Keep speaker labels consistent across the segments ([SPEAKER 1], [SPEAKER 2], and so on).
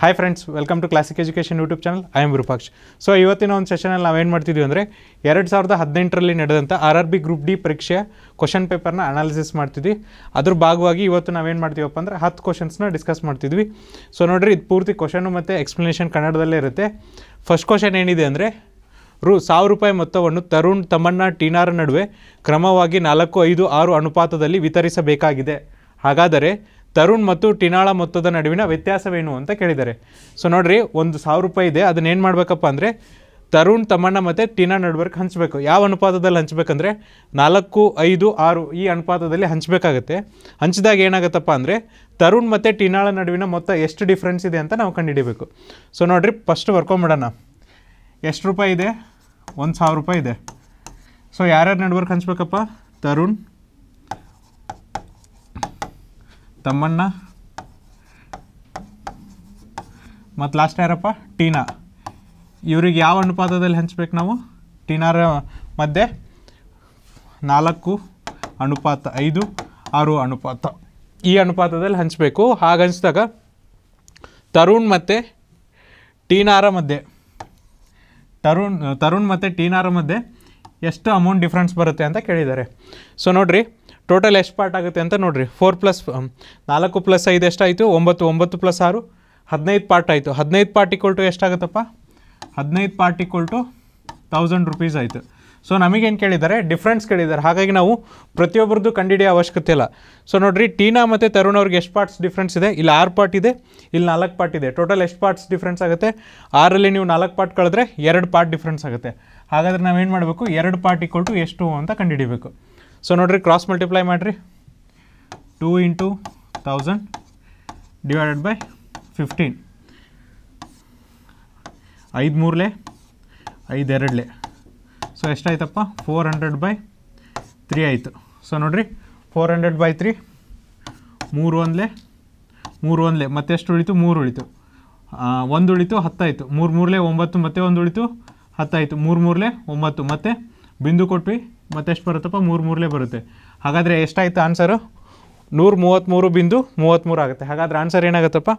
[SPEAKER 1] hi friends welcome to Classic education YouTube channel I am Rupaksh so ಇವತ್ತಿನ ಒಂದು ಸೆಷನಲ್ಲಿ ನಾವೇನು ಮಾಡ್ತಿದ್ವಿ ಅಂದರೆ ಎರಡು ಸಾವಿರದ ಹದಿನೆಂಟರಲ್ಲಿ ನಡೆದಂಥ R R B group D ಪರೀಕ್ಷೆಯ ಕ್ವಶನ್ ಪೇಪರ್ನ ಅನಾಲಿಸಿಸ್ ಮಾಡ್ತಿದ್ವಿ ಅದ್ರ ಭಾಗವಾಗಿ ಇವತ್ತು ನಾವೇನು ಮಾಡ್ತೀವಪ್ಪ ಅಂದರೆ ಹತ್ತು ಕ್ವಶನ್ಸ್ನ ಡಿಸ್ಕಸ್ ಮಾಡ್ತಿದ್ವಿ ಸೊ ನೋಡಿರಿ ಇದು ಪೂರ್ತಿ ಕ್ವಶನು ಮತ್ತು ಎಕ್ಸ್ಪ್ಲನೇಷನ್ ಕನ್ನಡದಲ್ಲೇ ಇರುತ್ತೆ ಫಸ್ಟ್ ಕ್ವಶನ್ ಏನಿದೆ ಅಂದರೆ ರು ಸಾವಿರ ರೂಪಾಯಿ ಮೊತ್ತವನ್ನು ತರುಣ್ ತಮ್ಮಣ್ಣ ಟೀನಾರ ನಡುವೆ ಕ್ರಮವಾಗಿ ನಾಲ್ಕು ಐದು ಆರು ಅನುಪಾತದಲ್ಲಿ ವಿತರಿಸಬೇಕಾಗಿದೆ ಹಾಗಾದರೆ ತರುಣ್ ಮತ್ತು ಟಿನಾಳ ಮೊತ್ತದ ನಡುವಿನ ವ್ಯತ್ಯಾಸವೇನು ಅಂತ ಕೇಳಿದ್ದಾರೆ ಸೊ ನೋಡ್ರಿ ಒಂದು ಸಾವಿರ ರೂಪಾಯಿ ಇದೆ ಅದನ್ನೇನು ಮಾಡಬೇಕಪ್ಪ ಅಂದರೆ ತರುಣ್ ತಮ್ಮಣ್ಣ ಮತ್ತು ಟಿನಾ ನಡುವರ್ಕ್ ಹಂಚಬೇಕು ಯಾವ ಅನುಪಾತದಲ್ಲಿ ಹಂಚಬೇಕಂದ್ರೆ ನಾಲ್ಕು ಐದು ಆರು ಈ ಅನುಪಾತದಲ್ಲಿ ಹಂಚಬೇಕಾಗತ್ತೆ ಹಂಚಿದಾಗ ಏನಾಗುತ್ತಪ್ಪ ಅಂದರೆ ತರುಣ್ ಮತ್ತು ಟಿನಾಳ ನಡುವಿನ ಮೊತ್ತ ಎಷ್ಟು ಡಿಫ್ರೆನ್ಸ್ ಇದೆ ಅಂತ ನಾವು ಕಂಡುಹಿಡಿಬೇಕು ಸೊ ನೋಡಿರಿ ಫಸ್ಟ್ ಬರ್ಕೊಂಬಿಡೋಣ ಎಷ್ಟು ರೂಪಾಯಿ ಇದೆ ಒಂದು ಸಾವಿರ ರೂಪಾಯಿ ಇದೆ ಸೊ ಯಾರ್ಯಾರು ನಡುವರ್ಕ್ ಹಂಚಬೇಕಪ್ಪ ತರುಣ್ ತಮ್ಮಣ್ಣ ಮತ್ತು ಲಾಸ್ಟ್ ಯಾರಪ್ಪ ಟೀನಾ ಇವ್ರಿಗೆ ಯಾವ ಅನುಪಾತದಲ್ಲಿ ಹಂಚ್ಬೇಕು ನಾವು ಟೀನಾರ ಮಧ್ಯೆ ನಾಲ್ಕು ಅನುಪಾತ ಐದು ಆರು ಅನುಪಾತ ಈ ಅನುಪಾತದಲ್ಲಿ ಹಂಚಬೇಕು ಹಾಗೆ ಹಂಚಿದಾಗ ತರುಣ್ ಮತ್ತು ಟೀನಾರ ಮಧ್ಯೆ ತರುಣ್ ತರುಣ್ ಮತ್ತು ಟೀನಾರ ಮಧ್ಯೆ ಎಷ್ಟು ಅಮೌಂಟ್ ಡಿಫ್ರೆನ್ಸ್ ಬರುತ್ತೆ ಅಂತ ಕೇಳಿದ್ದಾರೆ ಸೊ ನೋಡ್ರಿ ಟೋಟಲ್ ಎಷ್ಟು ಪಾರ್ಟ್ ಆಗುತ್ತೆ ಅಂತ ನೋಡಿರಿ ಫೋರ್ ಪ್ಲಸ್ ನಾಲ್ಕು ಪ್ಲಸ್ ಐದು ಎಷ್ಟಾಯಿತು ಒಂಬತ್ತು ಒಂಬತ್ತು ಪ್ಲಸ್ ಆರು ಹದಿನೈದು ಪಾರ್ಟ್ ಆಯಿತು ಹದಿನೈದು ಪಾರ್ಟ್ ಇಕ್ವಲ್ ಟು ಎಷ್ಟಾಗುತ್ತಪ್ಪ ಹದಿನೈದು part equal to thousand rupees ಆಯಿತು ಸೊ ನಮಗೇನು ಕೇಳಿದ್ದಾರೆ ಡಿಫ್ರೆನ್ಸ್ ಕೇಳಿದ್ದಾರೆ ಹಾಗಾಗಿ ನಾವು ಪ್ರತಿಯೊಬ್ಬರದ್ದು ಕಂಡಿಡಿಯೋ ಅವಶ್ಯಕತೆ ಇಲ್ಲ ಸೊ ನೋಡಿರಿ ಟೀನಾ ಮತ್ತು ತರುಣ್ ಅವ್ರಿಗೆ ಎಷ್ಟು ಪಾರ್ಟ್ಸ್ ಡಿಫ್ರೆನ್ಸ್ ಇದೆ ಇಲ್ಲಿ ಆರು ಪಾರ್ಟ್ ಇದೆ ಇಲ್ಲಿ ನಾಲ್ಕು ಪಾರ್ಟ್ ಇದೆ ಟೋಟಲ್ ಎಷ್ಟು ಪಾರ್ಟ್ಸ್ ಡಿಫ್ರೆನ್ಸ್ ಆಗುತ್ತೆ ಆರಲ್ಲಿ ನೀವು ನಾಲ್ಕು ಪಾರ್ಟ್ ಕಳೆದ್ರೆ ಎರಡು ಪಾರ್ಟ್ ಡಿಫ್ರೆನ್ಸ್ ಆಗುತ್ತೆ ಹಾಗಾದರೆ ನಾವೇನು ಮಾಡಬೇಕು ಎರಡು ಪಾರ್ಟ್ ಇಕ್ವಲ್ ಟು ಎಷ್ಟು ಅಂತ ಕಂಡುಹಿಡಿಬೇಕು ಸೊ ನೋಡಿರಿ ಕ್ರಾಸ್ ಮಲ್ಟಿಪ್ಲೈ ಮಾಡಿರಿ two into thousand divided by fifteen ಐದು ಮೂರಲೆ ಐದು ಎರಡಲೆ ಸೊ ಎಷ್ಟಾಯ್ತಪ್ಪ ಫೋರ್ ಹಂಡ್ರೆಡ್ ಬೈ ತ್ರೀ ಆಯಿತು ಸೊ ನೋಡಿರಿ ಫೋರ್ ಹಂಡ್ರೆಡ್ ಬೈ ತ್ರೀ ಮೂರು ಒಂದಲೆ ಮೂರು ಒಂದಲೆ ಮತ್ತೆ ಎಷ್ಟು ಉಳಿತು ಮೂರು ಉಳಿತು ಒಂದು ಉಳಿತು ಹತ್ತಾಯಿತು ಮೂರು ಮೂರಲೆ ಒಂಬತ್ತು ಮತ್ತೆ ಒಂದು ಉಳಿತು ಹತ್ತಾಯಿತು ಮೂರು ಮೂರಲೆ ಒಂಬತ್ತು ಮತ್ತು ಬಿಂದು ಕೊಟ್ವಿ ಮತ್ತೆಷ್ಟು ಬರುತ್ತಪ್ಪ ಮೂರು ಮೂರಲೇ ಬರುತ್ತೆ ಹಾಗಾದರೆ ಎಷ್ಟಾಯಿತು ಆನ್ಸರು ನೂರು ಮೂವತ್ತ್ಮೂರು ಬಿಂದು ಮೂವತ್ತ್ಮೂರು ಆಗುತ್ತೆ ಹಾಗಾದ್ರೆ ಆನ್ಸರ್ ಏನಾಗುತ್ತಪ್ಪ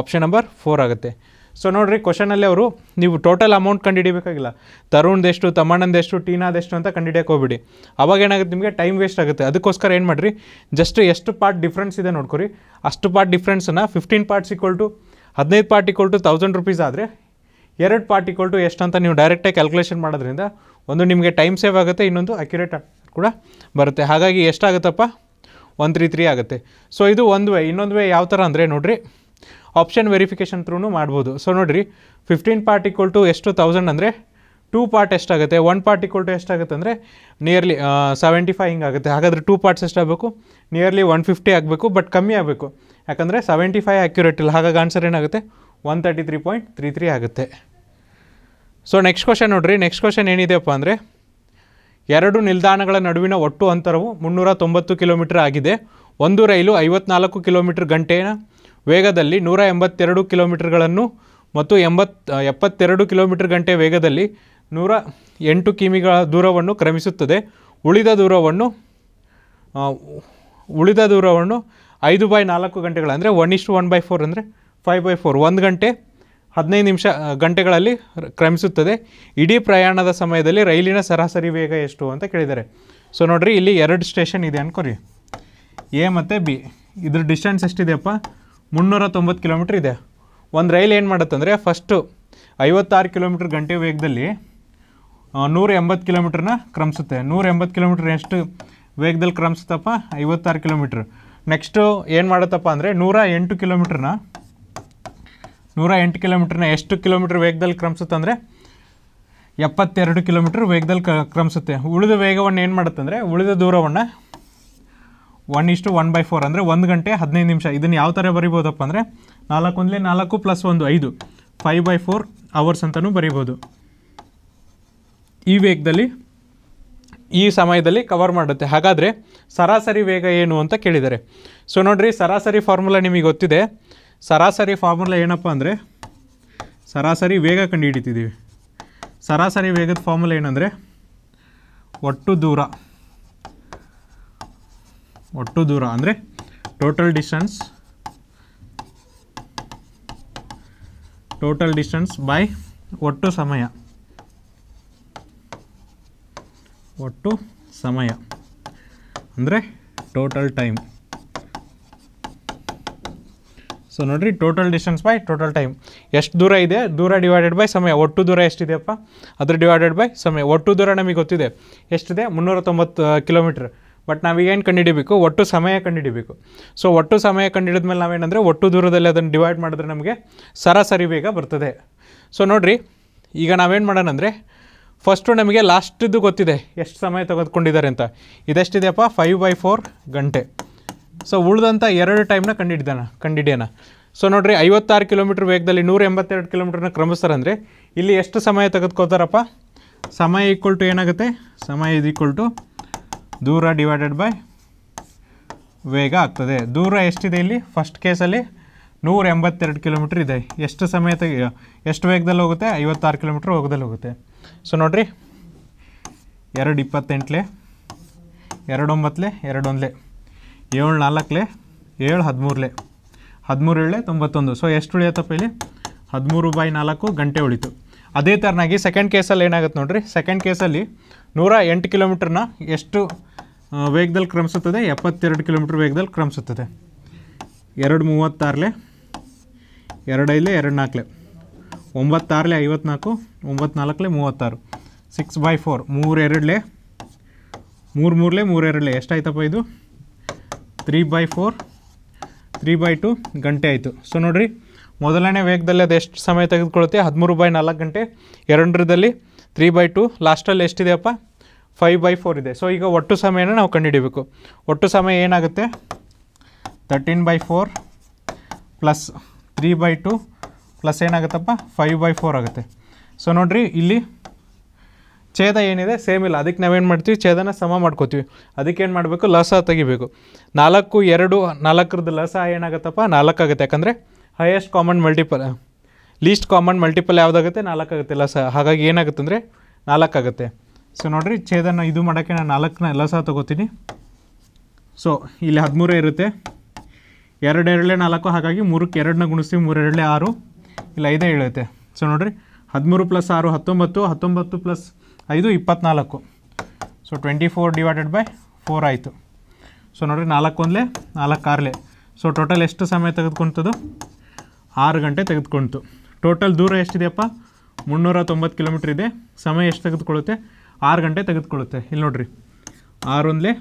[SPEAKER 1] ಆಪ್ಷನ್ ನಂಬರ್ ಫೋರ್ ಆಗುತ್ತೆ ಸೊ ನೋಡಿರಿ ಕ್ವಶನಲ್ಲಿ ಅವರು ನೀವು ಟೋಟಲ್ ಅಮೌಂಟ್ ಕಂಡುಹಿಡಿಬೇಕಾಗಿಲ್ಲ ಎಷ್ಟು ಟೀನಾದ ಟೀನಾದೆಷ್ಟು ಅಂತ ಕಂಡುಹಿಡಿಯಕ್ಕೆ ಹೋಗ್ಬಿಡಿ ಅವಾಗ ಏನಾಗುತ್ತೆ ನಿಮಗೆ ಟೈಮ್ ವೇಸ್ಟ್ ಆಗುತ್ತೆ ಅದಕ್ಕೋಸ್ಕರ ಏನು ಮಾಡಿರಿ ಜಸ್ಟ್ ಎಷ್ಟು ಪಾರ್ಟ್ ಡಿಫ್ರೆನ್ಸ್ ಇದೆ ನೋಡ್ಕೊರಿ ಅಷ್ಟು ಪಾರ್ಟ್ ಡಿಫ್ರೆನ್ಸನ್ನು ಫಿಫ್ಟೀನ್ ಪಾರ್ಟ್ಸ್ ಈಕ್ವಲ್ ಟು ಹದಿನೈದು part equal to thousand rupees ಆದರೆ ಎರಡು ಪಾರ್ಟ್ ಟು ಎಷ್ಟು ಅಂತ ನೀವು ಡೈರೆಕ್ಟಾಗಿ ಕ್ಯಾಲ್ಕುಲೇಷನ್ ಮಾಡೋದ್ರಿಂದ ಒಂದು ನಿಮಗೆ ಟೈಮ್ ಸೇವ್ ಆಗುತ್ತೆ ಇನ್ನೊಂದು ಅಕ್ಯುರೇಟ್ ಕೂಡ ಬರುತ್ತೆ ಹಾಗಾಗಿ ಎಷ್ಟಾಗುತ್ತಪ್ಪ ಒನ್ ತ್ರೀ ತ್ರೀ ಆಗುತ್ತೆ ಸೊ ಇದು ಒಂದು ವೇ ಇನ್ನೊಂದು ವೇ ಯಾವ ಥರ ಅಂದರೆ ನೋಡಿರಿ ಆಪ್ಷನ್ ವೆರಿಫಿಕೇಷನ್ ತ್ರೂನು ಮಾಡ್ಬೋದು ಸೊ ನೋಡಿರಿ ಫಿಫ್ಟೀನ್ ಪಾರ್ಟ್ ಈಕ್ವಲ್ ಟು ಎಷ್ಟು ತೌಸಂಡ್ ಅಂದರೆ ಟೂ ಪಾರ್ಟ್ ಎಷ್ಟಾಗುತ್ತೆ ಒನ್ ಪಾರ್ಟ್ ಈಕ್ವಲ್ ಟು ಎಷ್ಟಾಗುತ್ತೆ ಅಂದರೆ ನಿಯರ್ಲಿ ಸೆವೆಂಟಿ ಫೈವ್ ಹಿಂಗಾಗುತ್ತೆ ಹಾಗಾದರೆ ಟೂ ಪಾರ್ಟ್ಸ್ ಎಷ್ಟಾಗಬೇಕು ನಿಯರ್ಲಿ ಒನ್ ಫಿಫ್ಟಿ ಆಗಬೇಕು ಬಟ್ ಕಮ್ಮಿ ಆಗಬೇಕು ಯಾಕಂದರೆ ಸೆವೆಂಟಿ ಫೈವ್ ಅಕ್ಯುರೇಟ್ ಇಲ್ಲ ಹಾಗಾಗಿ ಆನ್ಸರ್ ಏನಾಗುತ್ತೆ one thirty three point three three ಆಗುತ್ತೆ ಸೊ ನೆಕ್ಸ್ಟ್ ಕ್ವಶನ್ ನೋಡ್ರಿ ನೆಕ್ಸ್ಟ್ ಕ್ವಶನ್ ಏನಿದೆಯಪ್ಪ ಅಂದರೆ ಎರಡು ನಿಲ್ದಾಣಗಳ ನಡುವಿನ ಒಟ್ಟು ಅಂತರವು ಮುನ್ನೂರ ತೊಂಬತ್ತು ಕಿಲೋಮೀಟರ್ ಆಗಿದೆ ಒಂದು ರೈಲು ಐವತ್ನಾಲ್ಕು ಕಿಲೋಮೀಟರ್ ಗಂಟೆಯ ವೇಗದಲ್ಲಿ ನೂರ ಎಂಬತ್ತೆರಡು ಕಿಲೋಮೀಟರ್ಗಳನ್ನು ಮತ್ತು ಎಂಬತ್ ಎಪ್ಪತ್ತೆರಡು ಕಿಲೋಮೀಟರ್ ಗಂಟೆ ವೇಗದಲ್ಲಿ ನೂರ ಎಂಟು ಕಿಮಿಗಳ ದೂರವನ್ನು ಕ್ರಮಿಸುತ್ತದೆ ಉಳಿದ ದೂರವನ್ನು ಉಳಿದ ದೂರವನ್ನು ಐದು ಬೈ ನಾಲ್ಕು ಗಂಟೆಗಳು ಒನ್ ಇಷ್ಟು ಒನ್ ಬೈ ಫೋರ್ ಅಂದರೆ ಫೈವ್ ಬೈ ಫೋರ್ ಒಂದು ಗಂಟೆ ಹದಿನೈದು ನಿಮಿಷ ಗಂಟೆಗಳಲ್ಲಿ ಕ್ರಮಿಸುತ್ತದೆ ಇಡೀ ಪ್ರಯಾಣದ ಸಮಯದಲ್ಲಿ ರೈಲಿನ ಸರಾಸರಿ ವೇಗ ಎಷ್ಟು ಅಂತ ಕೇಳಿದ್ದಾರೆ ಸೊ ನೋಡಿರಿ ಇಲ್ಲಿ ಎರಡು ಸ್ಟೇಷನ್ ಇದೆ ಅನ್ಕೊರಿ ಎ ಮತ್ತು ಬಿ ಇದ್ರ ಡಿಸ್ಟೆನ್ಸ್ ಎಷ್ಟಿದೆಯಪ್ಪ ಮುನ್ನೂರ ತೊಂಬತ್ತು ಕಿಲೋಮೀಟ್ರ್ ಇದೆ ಒಂದು ರೈಲ್ ಏನು ಮಾಡುತ್ತಂದರೆ ಫಸ್ಟು ಐವತ್ತಾರು ಕಿಲೋಮೀಟ್ರ್ ಗಂಟೆ ವೇಗದಲ್ಲಿ ನೂರ ಎಂಬತ್ತು ಕಿಲೋಮೀಟ್ರನ್ನ ಕ್ರಮಿಸುತ್ತೆ ನೂರ ಎಂಬತ್ತು ಕಿಲೋಮೀಟ್ರ್ ಎಷ್ಟು ವೇಗದಲ್ಲಿ ಕ್ರಮಿಸುತ್ತಪ್ಪ ಐವತ್ತಾರು ಕಿಲೋಮೀಟ್ರ್ ನೆಕ್ಸ್ಟು ಏನು ಮಾಡುತ್ತಪ್ಪ ಅಂದರೆ ನೂರ ಎಂಟು ಕಿಲೋಮೀಟ್ರನ್ನ ನೂರ ಎಂಟು ಕಿಲೋಮೀಟ್ರನ್ನ ಎಷ್ಟು ಕಿಲೋಮೀಟ್ರ್ ವೇಗದಲ್ಲಿ ಕ್ರಮಿಸುತ್ತೆ ಅಂದರೆ ಎಪ್ಪತ್ತೆರಡು ಕಿಲೋಮೀಟ್ರ್ ವೇಗದಲ್ಲಿ ಕ ಕ್ರಮಿಸುತ್ತೆ ಉಳಿದ ವೇಗವನ್ನು ಏನು ಮಾಡುತ್ತೆ ಅಂದರೆ ಉಳಿದ ದೂರವನ್ನು ಒನ್ ಇಷ್ಟು ಒನ್ ಬೈ ಫೋರ್ ಅಂದರೆ ಒಂದು ಗಂಟೆ ಹದಿನೈದು ನಿಮಿಷ ಇದನ್ನು ಯಾವ ಥರ ಬರಿಬೋದಪ್ಪ ಅಂದರೆ ನಾಲ್ಕೊಂದಲೇ ನಾಲ್ಕು ಪ್ಲಸ್ ಒಂದು ಐದು ಫೈವ್ ಬೈ ಫೋರ್ ಅವರ್ಸ್ ಅಂತಲೂ ಬರಿಬೋದು ಈ ವೇಗದಲ್ಲಿ ಈ ಸಮಯದಲ್ಲಿ ಕವರ್ ಮಾಡುತ್ತೆ ಹಾಗಾದರೆ ಸರಾಸರಿ ವೇಗ ಏನು ಅಂತ ಕೇಳಿದ್ದಾರೆ ಸೊ ನೋಡಿರಿ ಸರಾಸರಿ ಫಾರ್ಮುಲಾ ನಿಮಗೆ ಗೊತ್ತಿದೆ ಸರಾಸರಿ ಫಾರ್ಮುಲಾ ಏನಪ್ಪ ಅಂದರೆ ಸರಾಸರಿ ವೇಗ ಕಂಡುಹಿಡಿತಿದ್ದೀವಿ ಸರಾಸರಿ ವೇಗದ ಫಾರ್ಮುಲಾ ಏನಂದರೆ ಒಟ್ಟು ದೂರ ಒಟ್ಟು ದೂರ ಅಂದರೆ total distance total distance by ಒಟ್ಟು ಸಮಯ ಒಟ್ಟು ಸಮಯ ಅಂದರೆ ಟೋಟಲ್ ಟೈಮ್ ಸೊ ನೋಡಿರಿ total distance by total time ಎಷ್ಟು ದೂರ ಇದೆ ದೂರ ಡಿವೈಡೆಡ್ ಬೈ ಸಮಯ ಒಟ್ಟು ದೂರ ಎಷ್ಟಿದೆಯಪ್ಪ ಅದ್ರ ಡಿವೈಡೆಡ್ ಬೈ ಸಮಯ ಒಟ್ಟು ದೂರ ನಮಗೆ ಗೊತ್ತಿದೆ ಎಷ್ಟಿದೆ ಮುನ್ನೂರ ತೊಂಬತ್ತು ಕಿಲೋಮೀಟ್ರ್ ಬಟ್ ನಾವೀಗೇನು ಕಂಡುಹಿಡಿಬೇಕು ಒಟ್ಟು ಸಮಯ ಕಂಡುಹಿಡೀಬೇಕು ಸೊ ಒಟ್ಟು ಸಮಯ ಕಂಡುಹಿಡಿದ ಮೇಲೆ ನಾವೇನಂದರೆ ಒಟ್ಟು ದೂರದಲ್ಲಿ ಅದನ್ನು ಡಿವೈಡ್ ಮಾಡಿದ್ರೆ ನಮಗೆ ಸರಾಸರಿ ಬೇಗ ಬರ್ತದೆ ಸೊ ನೋಡಿರಿ ಈಗ ನಾವೇನು ಮಾಡೋಣ ಅಂದರೆ ಫಸ್ಟು ನಮಗೆ ಲಾಸ್ಟಿದ್ದು ಗೊತ್ತಿದೆ ಎಷ್ಟು ಸಮಯ ತೆಗೆದುಕೊಂಡಿದ್ದಾರೆ ಅಂತ ಇದೆಷ್ಟಿದೆಯಪ್ಪ ಫೈವ್ ಬೈ ಫೋರ್ ಗಂಟೆ ಸೊ ಉಳಿದಂಥ ಎರಡು ಟೈಮ್ನ ಕಂಡಿಡ್ದಾನ ಕಂಡಿಡ್ಯಾನ ಸೊ ನೋಡಿರಿ ಐವತ್ತಾರು ಕಿಲೋಮೀಟ್ರ್ ವೇಗದಲ್ಲಿ ನೂರ ಎಂಬತ್ತೆರಡು ಕಿಲೋಮೀಟ್ರನ್ನ ಕ್ರಮಿಸ್ತಾರಂದರೆ ಇಲ್ಲಿ ಎಷ್ಟು ಸಮಯ ತೆಗೆದುಕೋತಾರಪ್ಪ ಸಮಯ ಈಕ್ವಲ್ ಟು ಏನಾಗುತ್ತೆ ಸಮಯ ಇದು ಈಕ್ವಲ್ ಟು ದೂರ ಡಿವೈಡೆಡ್ ಬೈ ವೇಗ ಆಗ್ತದೆ ದೂರ ಎಷ್ಟಿದೆ ಇಲ್ಲಿ ಫಸ್ಟ್ ಕೇಸಲ್ಲಿ ನೂರ ಎಂಬತ್ತೆರಡು ಕಿಲೋಮೀಟ್ರ್ ಇದೆ ಎಷ್ಟು ಸಮಯ ತೆಗೆ ಎಷ್ಟು ವೇಗದಲ್ಲಿ ಹೋಗುತ್ತೆ ಐವತ್ತಾರು ಕಿಲೋಮೀಟ್ರ್ ಹೋಗದಲ್ಲಿ ಹೋಗುತ್ತೆ ಸೊ ನೋಡಿರಿ ಎರಡು ಇಪ್ಪತ್ತೆಂಟ್ಲೆ ಎರಡೊಂಬತ್ತಲೆ ಎರಡೊಂದಲೆ ಏಳು ನಾಲ್ಕಲೆ ಏಳು ಹದಿಮೂರಲೆ ಹದಿಮೂರು ಏಳೆ ತೊಂಬತ್ತೊಂದು ಸೊ ಎಷ್ಟು ಉಳಿಯತ್ತಪ್ಪ ಇಲ್ಲಿ ಹದಿಮೂರು ಬೈ ನಾಲ್ಕು ಗಂಟೆ ಉಳಿತು ಅದೇ ಥರನಾಗಿ ಸೆಕೆಂಡ್ ಕೇಸಲ್ಲಿ ಏನಾಗುತ್ತೆ ನೋಡಿರಿ ಸೆಕೆಂಡ್ ಕೇಸಲ್ಲಿ ನೂರ ಎಂಟು ಕಿಲೋಮೀಟ್ರನ್ನ ಎಷ್ಟು ವೇಗದಲ್ಲಿ ಕ್ರಮಿಸುತ್ತದೆ ಎಪ್ಪತ್ತೆರಡು ಕಿಲೋಮೀಟ್ರ್ ವೇಗದಲ್ಲಿ ಕ್ರಮಿಸುತ್ತದೆ ಎರಡು ಮೂವತ್ತಾರಲೆ ಎರಡೈಲೆ ಎರಡು ನಾಲ್ಕಲೆ ಒಂಬತ್ತಾರಲೆ ಐವತ್ನಾಲ್ಕು ಒಂಬತ್ನಾಲ್ಕಲೆ ಮೂವತ್ತಾರು ಸಿಕ್ಸ್ ಬೈ ಫೋರ್ ಮೂರೆರಡಲೆ ಮೂರು ಮೂರಲೆ ಮೂರೆರಡಲೆ ಎಷ್ಟಾಯ್ತಪ್ಪ ಇದು three by four three by two ಗಂಟೆ ಆಯಿತು ಸೊ ನೋಡಿರಿ ಮೊದಲನೇ ವೇಗದಲ್ಲಿ ಅದು ಎಷ್ಟು ಸಮಯ ತೆಗೆದುಕೊಳ್ಳುತ್ತೆ ಹದಿಮೂರು ಬೈ ನಾಲ್ಕು ಗಂಟೆ ಎರಡರದಲ್ಲಿ ತ್ರೀ ಬೈ ಟು ಲಾಸ್ಟಲ್ಲಿ ಎಷ್ಟಿದೆಯಪ್ಪ ಫೈವ್ ಬೈ ಫೋರ್ ಇದೆ ಸೊ ಈಗ ಒಟ್ಟು ಸಮಯನ ನಾವು ಕಂಡುಹಿಡಿಬೇಕು ಒಟ್ಟು ಸಮಯ ಏನಾಗುತ್ತೆ thirteen by four plus three by two plus ಏನಾಗುತ್ತಪ್ಪ ಫೈವ್ ಬೈ ಫೋರ್ ಆಗುತ್ತೆ ಸೊ ನೋಡಿರಿ ಇಲ್ಲಿ ಛೇದ ಏನಿದೆ ಸೇಮ್ ಇಲ್ಲ ಅದಕ್ಕೆ ನಾವೇನು ಮಾಡ್ತೀವಿ ಛೇದನ ಸಮ ಮಾಡ್ಕೋತೀವಿ ಅದಕ್ಕೇನು ಮಾಡಬೇಕು ಲಸ ತೆಗಿಬೇಕು ನಾಲ್ಕು ಎರಡು ನಾಲ್ಕರದ್ದು ಲಸ ಏನಾಗುತ್ತಪ್ಪ ನಾಲ್ಕು ಆಗುತ್ತೆ ಯಾಕಂದರೆ highest common multiple least common multiple ಯಾವುದಾಗುತ್ತೆ ನಾಲ್ಕಾಗುತ್ತೆ ಲಸ ಹಾಗಾಗಿ ಏನಾಗುತ್ತೆ ಅಂದರೆ ನಾಲ್ಕಾಗುತ್ತೆ ಸೊ ನೋಡಿರಿ ಛೇದನ ಇದು ಮಾಡೋಕ್ಕೆ ನಾನು ನಾಲ್ಕನ್ನ ಲಸ ತೊಗೋತೀನಿ ಸೊ ಇಲ್ಲಿ ಹದಿಮೂರೇ ಇರುತ್ತೆ ಎರಡೆರಡೇ ನಾಲ್ಕು ಹಾಗಾಗಿ ಮೂರಕ್ಕೆ ಎರಡನ್ನ ಗುಣಿಸ್ತೀವಿ ಮೂರೆರಡೇ ಆರು ಇಲ್ಲ ಐದೇ ಹೇಳುತ್ತೆ ಸೊ ನೋಡಿರಿ ಹದಿಮೂರು ಪ್ಲಸ್ ಆರು ಹತ್ತೊಂಬತ್ತು ಹತ್ತೊಂಬತ್ತು ಪ್ಲಸ್ ಐದು ಇಪ್ಪತ್ನಾಲ್ಕು so twenty four divided by four ಆಯಿತು ಸೊ ನೋಡಿರಿ ನಾಲ್ಕು ಒಂದಲೇ ನಾಲ್ಕು ಆರಲೆ ಸೊ ಟೋಟಲ್ ಎಷ್ಟು ಸಮಯ ತೆಗೆದುಕೊಳ್ತದೋ ಆರು ಗಂಟೆ ತೆಗೆದುಕೊಳ್ತು ಟೋಟಲ್ ದೂರ ಎಷ್ಟಿದೆಯಪ್ಪ ಮುನ್ನೂರ ತೊಂಬತ್ತು ಕಿಲೋಮೀಟ್ರ್ ಇದೆ ಸಮಯ ಎಷ್ಟು ತೆಗೆದುಕೊಳ್ಳುತ್ತೆ ಆರು ಗಂಟೆ ತೆಗೆದುಕೊಳ್ಳುತ್ತೆ ಇಲ್ಲಿ ನೋಡಿರಿ ಆರೊಂದಲೇ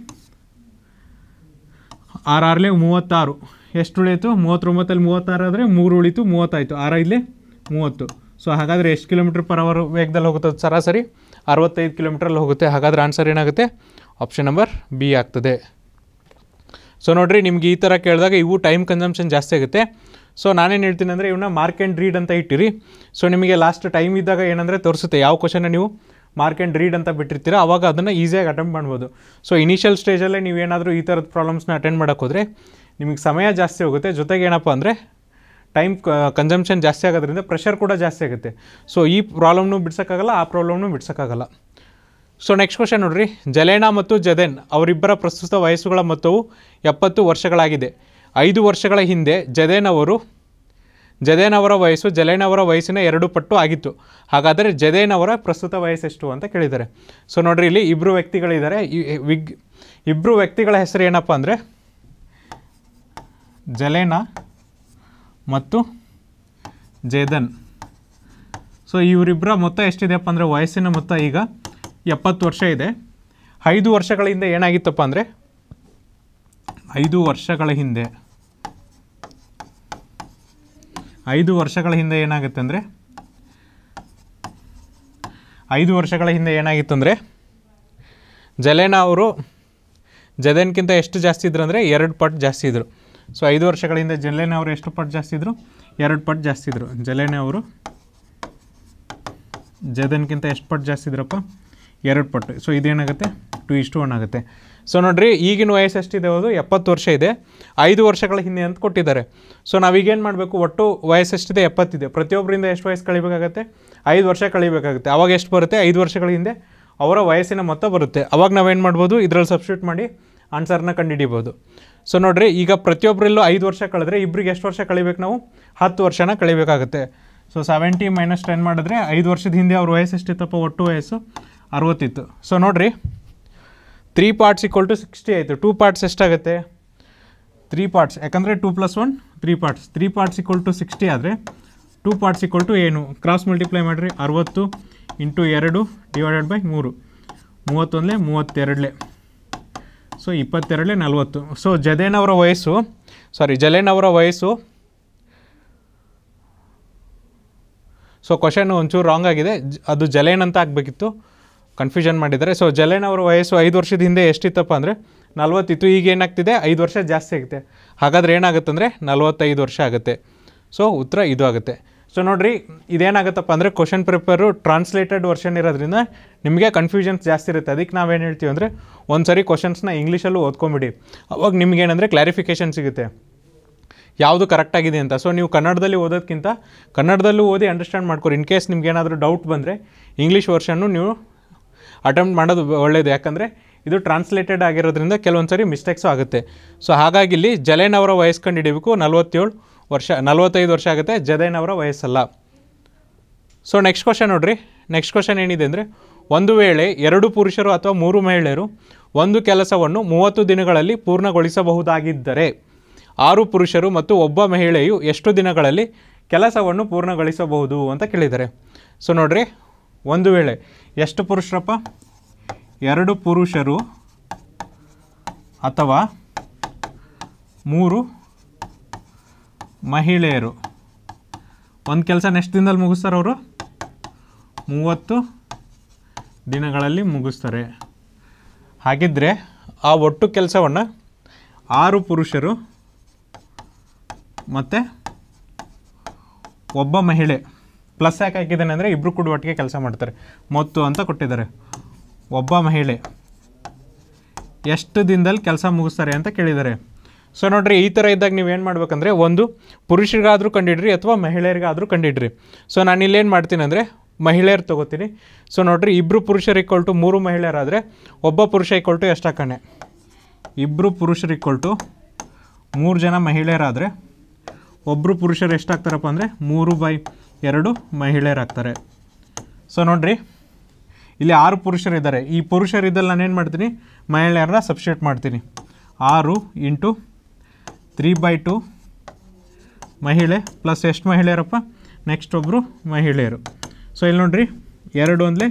[SPEAKER 1] ಆರಲೆ ಮೂವತ್ತಾರು ಎಷ್ಟು ಉಳಿಯಿತು ಮೂವತ್ತೊಂಬತ್ತಲ್ಲಿ ಮೂವತ್ತಾರು ಆದರೆ ಮೂರು ಉಳಿತು ಮೂವತ್ತಾಯಿತು ಆರೈದಲೇ ಮೂವತ್ತು ಸೊ ಹಾಗಾದರೆ ಎಷ್ಟು ಕಿಲೋಮೀಟ್ರ್ ಪರ್ ಅವರ್ ವೇಗದಲ್ಲಿ ಹೋಗುತ್ತದೆ ಸರಾಸರಿ ಅರವತ್ತೈದು ಕಿಲೋಮೀಟ್ರಲ್ಲಿ ಹೋಗುತ್ತೆ ಹಾಗಾದ್ರೆ ಆನ್ಸರ್ ಏನಾಗುತ್ತೆ ಆಪ್ಷನ್ ನಂಬರ್ ಬಿ ಆಗ್ತದೆ ಸೊ ನೋಡಿರಿ ನಿಮ್ಗೆ ಈ ಥರ ಕೇಳಿದಾಗ ಇವು ಟೈಮ್ ಕನ್ಸಂಪ್ಷನ್ ಜಾಸ್ತಿ ಆಗುತ್ತೆ ಸೊ ನಾನೇನು ಹೇಳ್ತೀನಿ ಅಂದರೆ ಇವನ್ನ ಮಾರ್ಕ್ ಆ್ಯಂಡ್ ರೀಡ್ ಅಂತ ಇಟ್ಟಿರಿ ಸೊ ನಿಮಗೆ ಲಾಸ್ಟ್ ಟೈಮ್ ಇದ್ದಾಗ ಏನಂದರೆ ತೋರಿಸುತ್ತೆ ಯಾವ ಕ್ವಶನ ನೀವು ಮಾರ್ಕ್ ಆ್ಯಂಡ್ ರೀಡ್ ಅಂತ ಬಿಟ್ಟಿರ್ತೀರ ಅವಾಗ ಅದನ್ನು ಈಸಿಯಾಗಿ ಅಟೆಂಪ್ಟ್ ಮಾಡ್ಬೋದು ಸೊ ಇನಿಷಿಯಲ್ ಸ್ಟೇಜಲ್ಲೇ ನೀವೇನಾದರೂ ಈ ಥರದ ಪ್ರಾಬ್ಲಮ್ಸ್ನ ಅಟೆಂಡ್ ಮಾಡೋಕ್ಕೋದ್ರೆ ನಿಮಗೆ ಸಮಯ ಜಾಸ್ತಿ ಹೋಗುತ್ತೆ ಜೊತೆಗೆ ಏನಪ್ಪ ಅಂದರೆ ಟೈಮ್ ಕನ್ಸಂಪ್ಷನ್ ಜಾಸ್ತಿ ಆಗೋದ್ರಿಂದ ಪ್ರೆಷರ್ ಕೂಡ ಜಾಸ್ತಿ ಆಗುತ್ತೆ ಸೊ ಈ ಪ್ರಾಬ್ಲಮ್ನು ಬಿಡ್ಸೋಕ್ಕಾಗಲ್ಲ ಆ ಪ್ರಾಬ್ಲಮ್ನು ಬಿಡ್ಸೋಕ್ಕಾಗಲ್ಲ ಸೊ ನೆಕ್ಸ್ಟ್ ಕ್ವಶನ್ ನೋಡ್ರಿ ಜಲೇನಾ ಮತ್ತು ಜದೆನ್ ಅವರಿಬ್ಬರ ಪ್ರಸ್ತುತ ವಯಸ್ಸುಗಳ ಮೊತ್ತವು ಎಪ್ಪತ್ತು ವರ್ಷಗಳಾಗಿದೆ ಐದು ವರ್ಷಗಳ ಹಿಂದೆ ಜದೇನ್ ಅವರು ಜದೇನ್ ಅವರ ವಯಸ್ಸು ಜಲೇನ್ ಅವರ ವಯಸ್ಸಿನ ಎರಡು ಪಟ್ಟು ಆಗಿತ್ತು ಹಾಗಾದರೆ ಜದೇನ್ ಅವರ ಪ್ರಸ್ತುತ ವಯಸ್ಸೆಷ್ಟು ಅಂತ ಕೇಳಿದ್ದಾರೆ ಸೊ ನೋಡ್ರಿ ಇಲ್ಲಿ ಇಬ್ಬರು ವ್ಯಕ್ತಿಗಳಿದ್ದಾರೆ ವಿಗ್ ಇಬ್ಬರು ವ್ಯಕ್ತಿಗಳ ಹೆಸರು ಏನಪ್ಪ ಅಂದರೆ ಜಲೇನಾ ಮತ್ತು ಜೇದನ್ ಸೊ ಇವರಿಬ್ಬರ ಮೊತ್ತ ಎಷ್ಟಿದೆಯಪ್ಪ ಅಂದರೆ ವಯಸ್ಸಿನ ಮೊತ್ತ ಈಗ ಎಪ್ಪತ್ತು ವರ್ಷ ಇದೆ ಐದು ವರ್ಷಗಳ ಹಿಂದೆ ಏನಾಗಿತ್ತಪ್ಪ ಅಂದರೆ ಐದು ವರ್ಷಗಳ ಹಿಂದೆ ಐದು ವರ್ಷಗಳ ಹಿಂದೆ ಏನಾಗುತ್ತೆ ಅಂದರೆ ಐದು ವರ್ಷಗಳ ಹಿಂದೆ ಏನಾಗಿತ್ತು ಅಂದರೆ ಜಲೇನಾ ಅವರು ಜದೇನ್ಗಿಂತ ಎಷ್ಟು ಜಾಸ್ತಿ ಇದ್ರು ಅಂದರೆ ಎರಡು ಪಟ್ಟು ಜಾಸ್ತಿ ಇದ್ದರು ಸೊ ಐದು ವರ್ಷಗಳಿಂದ ಜಲ್ಲೇನ ಅವರು ಎಷ್ಟು ಪಟ್ಟು ಜಾಸ್ತಿ ಇದ್ದರು ಎರಡು ಪಟ್ಟು ಜಾಸ್ತಿ ಇದ್ದರು ಜಲೇನೆ ಅವರು ಜದನ್ಗಿಂತ ಎಷ್ಟು ಪಟ್ಟು ಜಾಸ್ತಿ ಇದ್ರಪ್ಪ ಎರಡು ಪಟ್ಟು ಸೊ ಇದೇನಾಗುತ್ತೆ ಟು ಇಷ್ಟು ಒನ್ ಆಗುತ್ತೆ ಸೊ ನೋಡಿರಿ ಈಗಿನ ವಯಸ್ಸು ಎಷ್ಟಿದೆ ಅದು ಎಪ್ಪತ್ತು ವರ್ಷ ಇದೆ ಐದು ವರ್ಷಗಳ ಹಿಂದೆ ಅಂತ ಕೊಟ್ಟಿದ್ದಾರೆ ಸೊ ನಾವೀಗೇನು ಮಾಡಬೇಕು ಒಟ್ಟು ವಯಸ್ಸು ಎಷ್ಟಿದೆ ಎಪ್ಪತ್ತಿದೆ ಪ್ರತಿಯೊಬ್ಬರಿಂದ ಎಷ್ಟು ವಯಸ್ಸು ಕಳಿಬೇಕಾಗತ್ತೆ ಐದು ವರ್ಷ ಕಳಿಬೇಕಾಗುತ್ತೆ ಅವಾಗ ಎಷ್ಟು ಬರುತ್ತೆ ಐದು ವರ್ಷಗಳ ಹಿಂದೆ ಅವರ ವಯಸ್ಸಿನ ಮೊತ್ತ ಬರುತ್ತೆ ಅವಾಗ ನಾವೇನು ಮಾಡ್ಬೋದು ಇದರಲ್ಲಿ ಸಬ್ಸ್ಟ್ಯೂಟ್ ಮಾಡಿ ಆನ್ಸರ್ನ ಕಂಡುಹಿಡಿಬೋದು ಸೊ ನೋಡಿರಿ ಈಗ ಪ್ರತಿಯೊಬ್ಬರಲ್ಲೂ ಐದು ವರ್ಷ ಕಳೆದ್ರೆ ಇಬ್ಬರಿಗೆ ಎಷ್ಟು ವರ್ಷ ಕಳಿಬೇಕು ನಾವು ಹತ್ತು ವರ್ಷನ ಕಳಿಬೇಕಾಗುತ್ತೆ ಸೊ ಸೆವೆಂಟಿ ಮೈನಸ್ ಟೆನ್ ಮಾಡಿದ್ರೆ ಐದು ವರ್ಷದ ಹಿಂದೆ ಅವ್ರ ವಯಸ್ಸು ಎಷ್ಟಿತ್ತಪ್ಪ ಒಟ್ಟು ವಯಸ್ಸು ಅರವತ್ತಿತ್ತು ಸೊ ನೋಡಿರಿ three parts equal to sixty ಆಯಿತು ಟೂ ಪಾರ್ಟ್ಸ್ ಎಷ್ಟಾಗುತ್ತೆ ತ್ರೀ ಪಾರ್ಟ್ಸ್ ಯಾಕಂದರೆ two plus one three parts three parts equal to sixty ಆದರೆ ಟೂ ಪಾರ್ಟ್ಸ್ ಈಕ್ವಲ್ ಟು ಏನು ಕ್ರಾಸ್ ಮಲ್ಟಿಪ್ಲೈ ಮಾಡಿರಿ ಅರವತ್ತು ಇಂಟು ಎರಡು ಡಿವೈಡೆಡ್ ಬೈ ಮೂರು ಮೂವತ್ತೊಂದೇ ಮೂವತ್ತೆರಡಲೇ ಸೊ ಇಪ್ಪತ್ತೆರಡೇ ನಲವತ್ತು ಸೊ ಜದೇನ್ ಅವರ ವಯಸ್ಸು ಸಾರಿ ಜಲೇನ್ ಅವರ ವಯಸ್ಸು ಸೊ ಕ್ವಶನ್ ಒಂಚೂರು ರಾಂಗ್ ಆಗಿದೆ ಅದು ಜಲೇನ್ ಅಂತ ಆಗಬೇಕಿತ್ತು ಕನ್ಫ್ಯೂಷನ್ ಮಾಡಿದ್ದಾರೆ ಸೊ ಜಲೇನ್ ಅವರ ವಯಸ್ಸು ಐದು ವರ್ಷದ ಹಿಂದೆ ಎಷ್ಟಿತ್ತಪ್ಪ ಅಂದರೆ ನಲವತ್ತಿತ್ತು ಈಗ ಏನಾಗ್ತಿದೆ ಐದು ವರ್ಷ ಜಾಸ್ತಿ ಆಗುತ್ತೆ ಹಾಗಾದರೆ ಏನಾಗುತ್ತೆ ಅಂದರೆ ನಲವತ್ತೈದು ವರ್ಷ ಆಗುತ್ತೆ ಸೊ ಉತ್ತರ ಇದು ಆಗುತ್ತೆ ಸೊ ನೋಡಿರಿ ಇದೇನಾಗುತ್ತಪ್ಪ ಅಂದರೆ ಕ್ವಶನ್ ಪೇಪರು ಟ್ರಾನ್ಸ್ಲೇಟೆಡ್ ವರ್ಷನ್ ಇರೋದ್ರಿಂದ ನಿಮಗೆ ಕನ್ಫ್ಯೂಷನ್ಸ್ ಜಾಸ್ತಿ ಇರುತ್ತೆ ಅದಕ್ಕೆ ನಾವೇನು ಹೇಳ್ತೀವಿ ಅಂದರೆ ಒಂದು ಸರಿ ಕ್ವಶನ್ಸ್ನ ಇಂಗ್ಲೀಷಲ್ಲೂ ಓದ್ಕೊಂಬಿಡಿ ಅವಾಗ ನಿಮಗೇನಂದರೆ ಕ್ಲಾರಿಫಿಕೇಷನ್ ಸಿಗುತ್ತೆ ಯಾವುದು ಕರೆಕ್ಟಾಗಿದೆ ಅಂತ ಸೊ ನೀವು ಕನ್ನಡದಲ್ಲಿ ಓದೋದಕ್ಕಿಂತ ಕನ್ನಡದಲ್ಲೂ ಓದಿ ಅಂಡರ್ಸ್ಟ್ಯಾಂಡ್ ಮಾಡ್ಕೊರಿ ಇನ್ ಕೇಸ್ ನಿಮ್ಗೇನಾದರೂ ಡೌಟ್ ಬಂದರೆ ಇಂಗ್ಲೀಷ್ ವರ್ಷನ್ನು ನೀವು ಅಟೆಂಪ್ಟ್ ಮಾಡೋದು ಒಳ್ಳೆಯದು ಯಾಕಂದರೆ ಇದು ಟ್ರಾನ್ಸ್ಲೇಟೆಡ್ ಆಗಿರೋದ್ರಿಂದ ಕೆಲವೊಂದು ಸರಿ ಮಿಸ್ಟೇಕ್ಸು ಆಗುತ್ತೆ ಸೊ ಹಾಗಾಗಿ ಇಲ್ಲಿ ಜಲೇನ್ ಅವರ ವಯಸ್ಸು ಕಂಡು ಹಿಡಿಬೇಕು ನಲ್ವತ್ತೇಳು ವರ್ಷ ನಲವತ್ತೈದು ವರ್ಷ ಆಗುತ್ತೆ ಜದೈನ್ ಅವರ ವಯಸ್ಸಲ್ಲ ಸೊ ನೆಕ್ಸ್ಟ್ ಕ್ವಶನ್ ನೋಡ್ರಿ ನೆಕ್ಸ್ಟ್ ಕ್ವಶನ್ ಏನಿದೆ ಅಂದರೆ ಒಂದು ವೇಳೆ ಎರಡು ಪುರುಷರು ಅಥವಾ ಮೂರು ಮಹಿಳೆಯರು ಒಂದು ಕೆಲಸವನ್ನು ಮೂವತ್ತು ದಿನಗಳಲ್ಲಿ ಪೂರ್ಣಗೊಳಿಸಬಹುದಾಗಿದ್ದರೆ ಆರು ಪುರುಷರು ಮತ್ತು ಒಬ್ಬ ಮಹಿಳೆಯು ಎಷ್ಟು ದಿನಗಳಲ್ಲಿ ಕೆಲಸವನ್ನು ಪೂರ್ಣಗೊಳಿಸಬಹುದು ಅಂತ ಕೇಳಿದ್ದಾರೆ ಸೊ ನೋಡ್ರಿ ಒಂದು ವೇಳೆ ಎಷ್ಟು ಪುರುಷರಪ್ಪ ಎರಡು ಪುರುಷರು ಅಥವಾ ಮೂರು ಮಹಿಳೆಯರು ಒಂದು ಕೆಲಸ ನೆಕ್ಸ್ಟ್ ದಿನದಲ್ಲಿ ಮುಗಿಸ್ತಾರೆ ಅವರು ಮೂವತ್ತು ದಿನಗಳಲ್ಲಿ ಮುಗಿಸ್ತಾರೆ ಹಾಗಿದ್ದರೆ ಆ ಒಟ್ಟು ಕೆಲಸವನ್ನು ಆರು ಪುರುಷರು ಮತ್ತು ಒಬ್ಬ ಮಹಿಳೆ ಪ್ಲಸ್ ಯಾಕೆ ಹಾಕಿದ್ದಾನೆ ಅಂದರೆ ಇಬ್ಬರು ಕೂಡ ಒಟ್ಟಿಗೆ ಕೆಲಸ ಮಾಡ್ತಾರೆ ಮೊತ್ತು ಅಂತ ಕೊಟ್ಟಿದ್ದಾರೆ ಒಬ್ಬ ಮಹಿಳೆ ಎಷ್ಟು ದಿನದಲ್ಲಿ ಕೆಲಸ ಮುಗಿಸ್ತಾರೆ ಅಂತ ಕೇಳಿದ್ದಾರೆ ಸೊ ನೋಡ್ರಿ ಈ ಥರ ಇದ್ದಾಗ ನೀವು ಏನು ಮಾಡ್ಬೇಕಂದ್ರೆ ಒಂದು ಪುರುಷರಿಗಾದರೂ ಕಂಡಿಡ್ರಿ ಅಥವಾ ಮಹಿಳೆಯರಿಗಾದರೂ ಕಂಡಿಡ್ರಿ ಸೊ ಇಲ್ಲೇನು ಮಾಡ್ತೀನಿ ಅಂದರೆ ಮಹಿಳೆಯರು ತೊಗೋತೀನಿ ಸೊ ನೋಡ್ರಿ ಇಬ್ಬರು ಪುರುಷರು ಈಕ್ವಲ್ ಟು ಮೂರು ಮಹಿಳೆಯರಾದರೆ ಒಬ್ಬ ಪುರುಷ ಈಕ್ವಲ್ ಟು ಹಾಕಣೆ ಇಬ್ಬರು ಪುರುಷರು ಈಕ್ವಲ್ ಟು ಮೂರು ಜನ ಮಹಿಳೆಯರಾದರೆ ಒಬ್ಬರು ಪುರುಷರು ಎಷ್ಟಾಗ್ತಾರಪ್ಪ ಅಂದರೆ ಮೂರು ಬೈ ಎರಡು ಮಹಿಳೆಯರಾಗ್ತಾರೆ ಸೊ ನೋಡ್ರಿ ಇಲ್ಲಿ ಆರು ಪುರುಷರಿದ್ದಾರೆ ಈ ಪುರುಷರಿದ್ದಲ್ಲಿ ನಾನೇನು ಮಾಡ್ತೀನಿ ಮಹಿಳೆಯರನ್ನ ಸಬ್ಸ್ಟಿಟ್ಯೂಟ್ ಮಾಡ್ತೀನಿ ಆರು ಇಂಟು ತ್ರೀ ಬೈ ಟು ಮಹಿಳೆ ಪ್ಲಸ್ ಎಷ್ಟು ಮಹಿಳೆಯರಪ್ಪ ನೆಕ್ಸ್ಟ್ ಒಬ್ಬರು ಮಹಿಳೆಯರು ಸೊ ಇಲ್ಲಿ ನೋಡ್ರಿ ಎರಡು ಒಂದಲೆ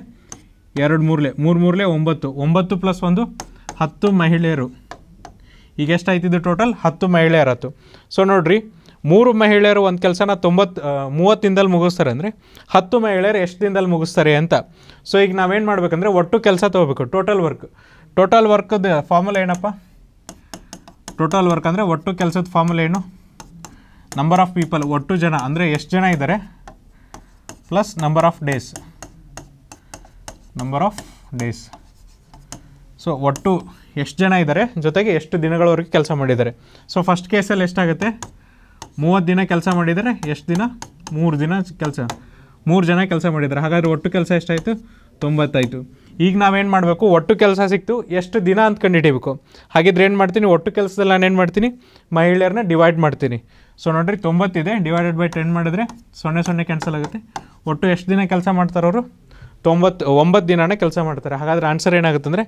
[SPEAKER 1] ಎರಡು ಮೂರಲೆ ಮೂರು ಮೂರಲೆ ಒಂಬತ್ತು ಒಂಬತ್ತು ಪ್ಲಸ್ ಒಂದು ಹತ್ತು ಮಹಿಳೆಯರು ಈಗ ಎಷ್ಟು ಎಷ್ಟಾಯ್ತಿದ್ದು ಟೋಟಲ್ ಹತ್ತು ಮಹಿಳೆಯರತ್ತು ಸೊ ನೋಡಿರಿ ಮೂರು ಮಹಿಳೆಯರು ಒಂದು ಕೆಲಸನ ತೊಂಬತ್ತು ಮೂವತ್ತು ದಿನದಲ್ಲಿ ಮುಗಿಸ್ತಾರೆ ಅಂದರೆ ಹತ್ತು ಮಹಿಳೆಯರು ಎಷ್ಟು ದಿನದಲ್ಲಿ ಮುಗಿಸ್ತಾರೆ ಅಂತ ಸೊ ಈಗ ನಾವೇನು ಮಾಡಬೇಕಂದ್ರೆ ಒಟ್ಟು ಕೆಲಸ ತೊಗೋಬೇಕು ಟೋಟಲ್ ವರ್ಕ್ ಟೋಟಲ್ ವರ್ಕದ ಫಾರ್ಮುಲಾ ಏನಪ್ಪ ಟೋಟಲ್ ವರ್ಕ್ ಅಂದರೆ ಒಟ್ಟು ಕೆಲಸದ ಫಾರ್ಮುಲಾ ಏನು ನಂಬರ್ ಆಫ್ ಪೀಪಲ್ ಒಟ್ಟು ಜನ ಅಂದರೆ ಎಷ್ಟು ಜನ ಇದ್ದಾರೆ plus number of days number of days so ಒಟ್ಟು ಎಷ್ಟು ಜನ ಇದ್ದಾರೆ ಜೊತೆಗೆ ಎಷ್ಟು ದಿನಗಳವರೆಗೆ ಕೆಲಸ ಮಾಡಿದ್ದಾರೆ ಸೊ ಫಸ್ಟ್ ಕೇಸಲ್ಲಿ ಎಷ್ಟಾಗುತ್ತೆ ಮೂವತ್ತು ದಿನ ಕೆಲಸ ಮಾಡಿದರೆ ಎಷ್ಟು ದಿನ ಮೂರು ದಿನ ಕೆಲಸ ಮೂರು ಜನ ಕೆಲಸ ಮಾಡಿದ್ದಾರೆ ಹಾಗಾದರೆ ಒಟ್ಟು ಕೆಲಸ ಎಷ್ಟಾಯಿತು ತೊಂಬತ್ತಾಯಿತು ಈಗ ನಾವೇನು ಮಾಡಬೇಕು ಒಟ್ಟು ಕೆಲಸ ಸಿಕ್ತು ಎಷ್ಟು ದಿನ ಅಂತ ಕಂಡುಹಿಡಿಬೇಕು ಹಾಗಿದ್ರೆ ಏನು ಮಾಡ್ತೀನಿ ಒಟ್ಟು ಕೆಲಸದಲ್ಲಿ ನಾನು ಏನು ಮಾಡ್ತೀನಿ ಮಹಿಳೆಯರನ್ನ ಡಿವೈಡ್ ಮಾಡ್ತೀನಿ ಸೊ ನೋಡಿರಿ ತೊಂಬತ್ತಿದೆ ಡಿವೈಡೆಡ್ ಬೈ ಟೆನ್ ಮಾಡಿದ್ರೆ ಸೊನ್ನೆ ಸೊನ್ನೆ ಕ್ಯಾನ್ಸಲ್ ಆಗುತ್ತೆ ಒಟ್ಟು ಎಷ್ಟು ದಿನ ಕೆಲಸ ಅವರು ತೊಂಬತ್ತು ಒಂಬತ್ತು ದಿನನೇ ಕೆಲಸ ಮಾಡ್ತಾರೆ ಹಾಗಾದ್ರೆ ಆನ್ಸರ್ ಏನಾಗುತ್ತೆ ಅಂದರೆ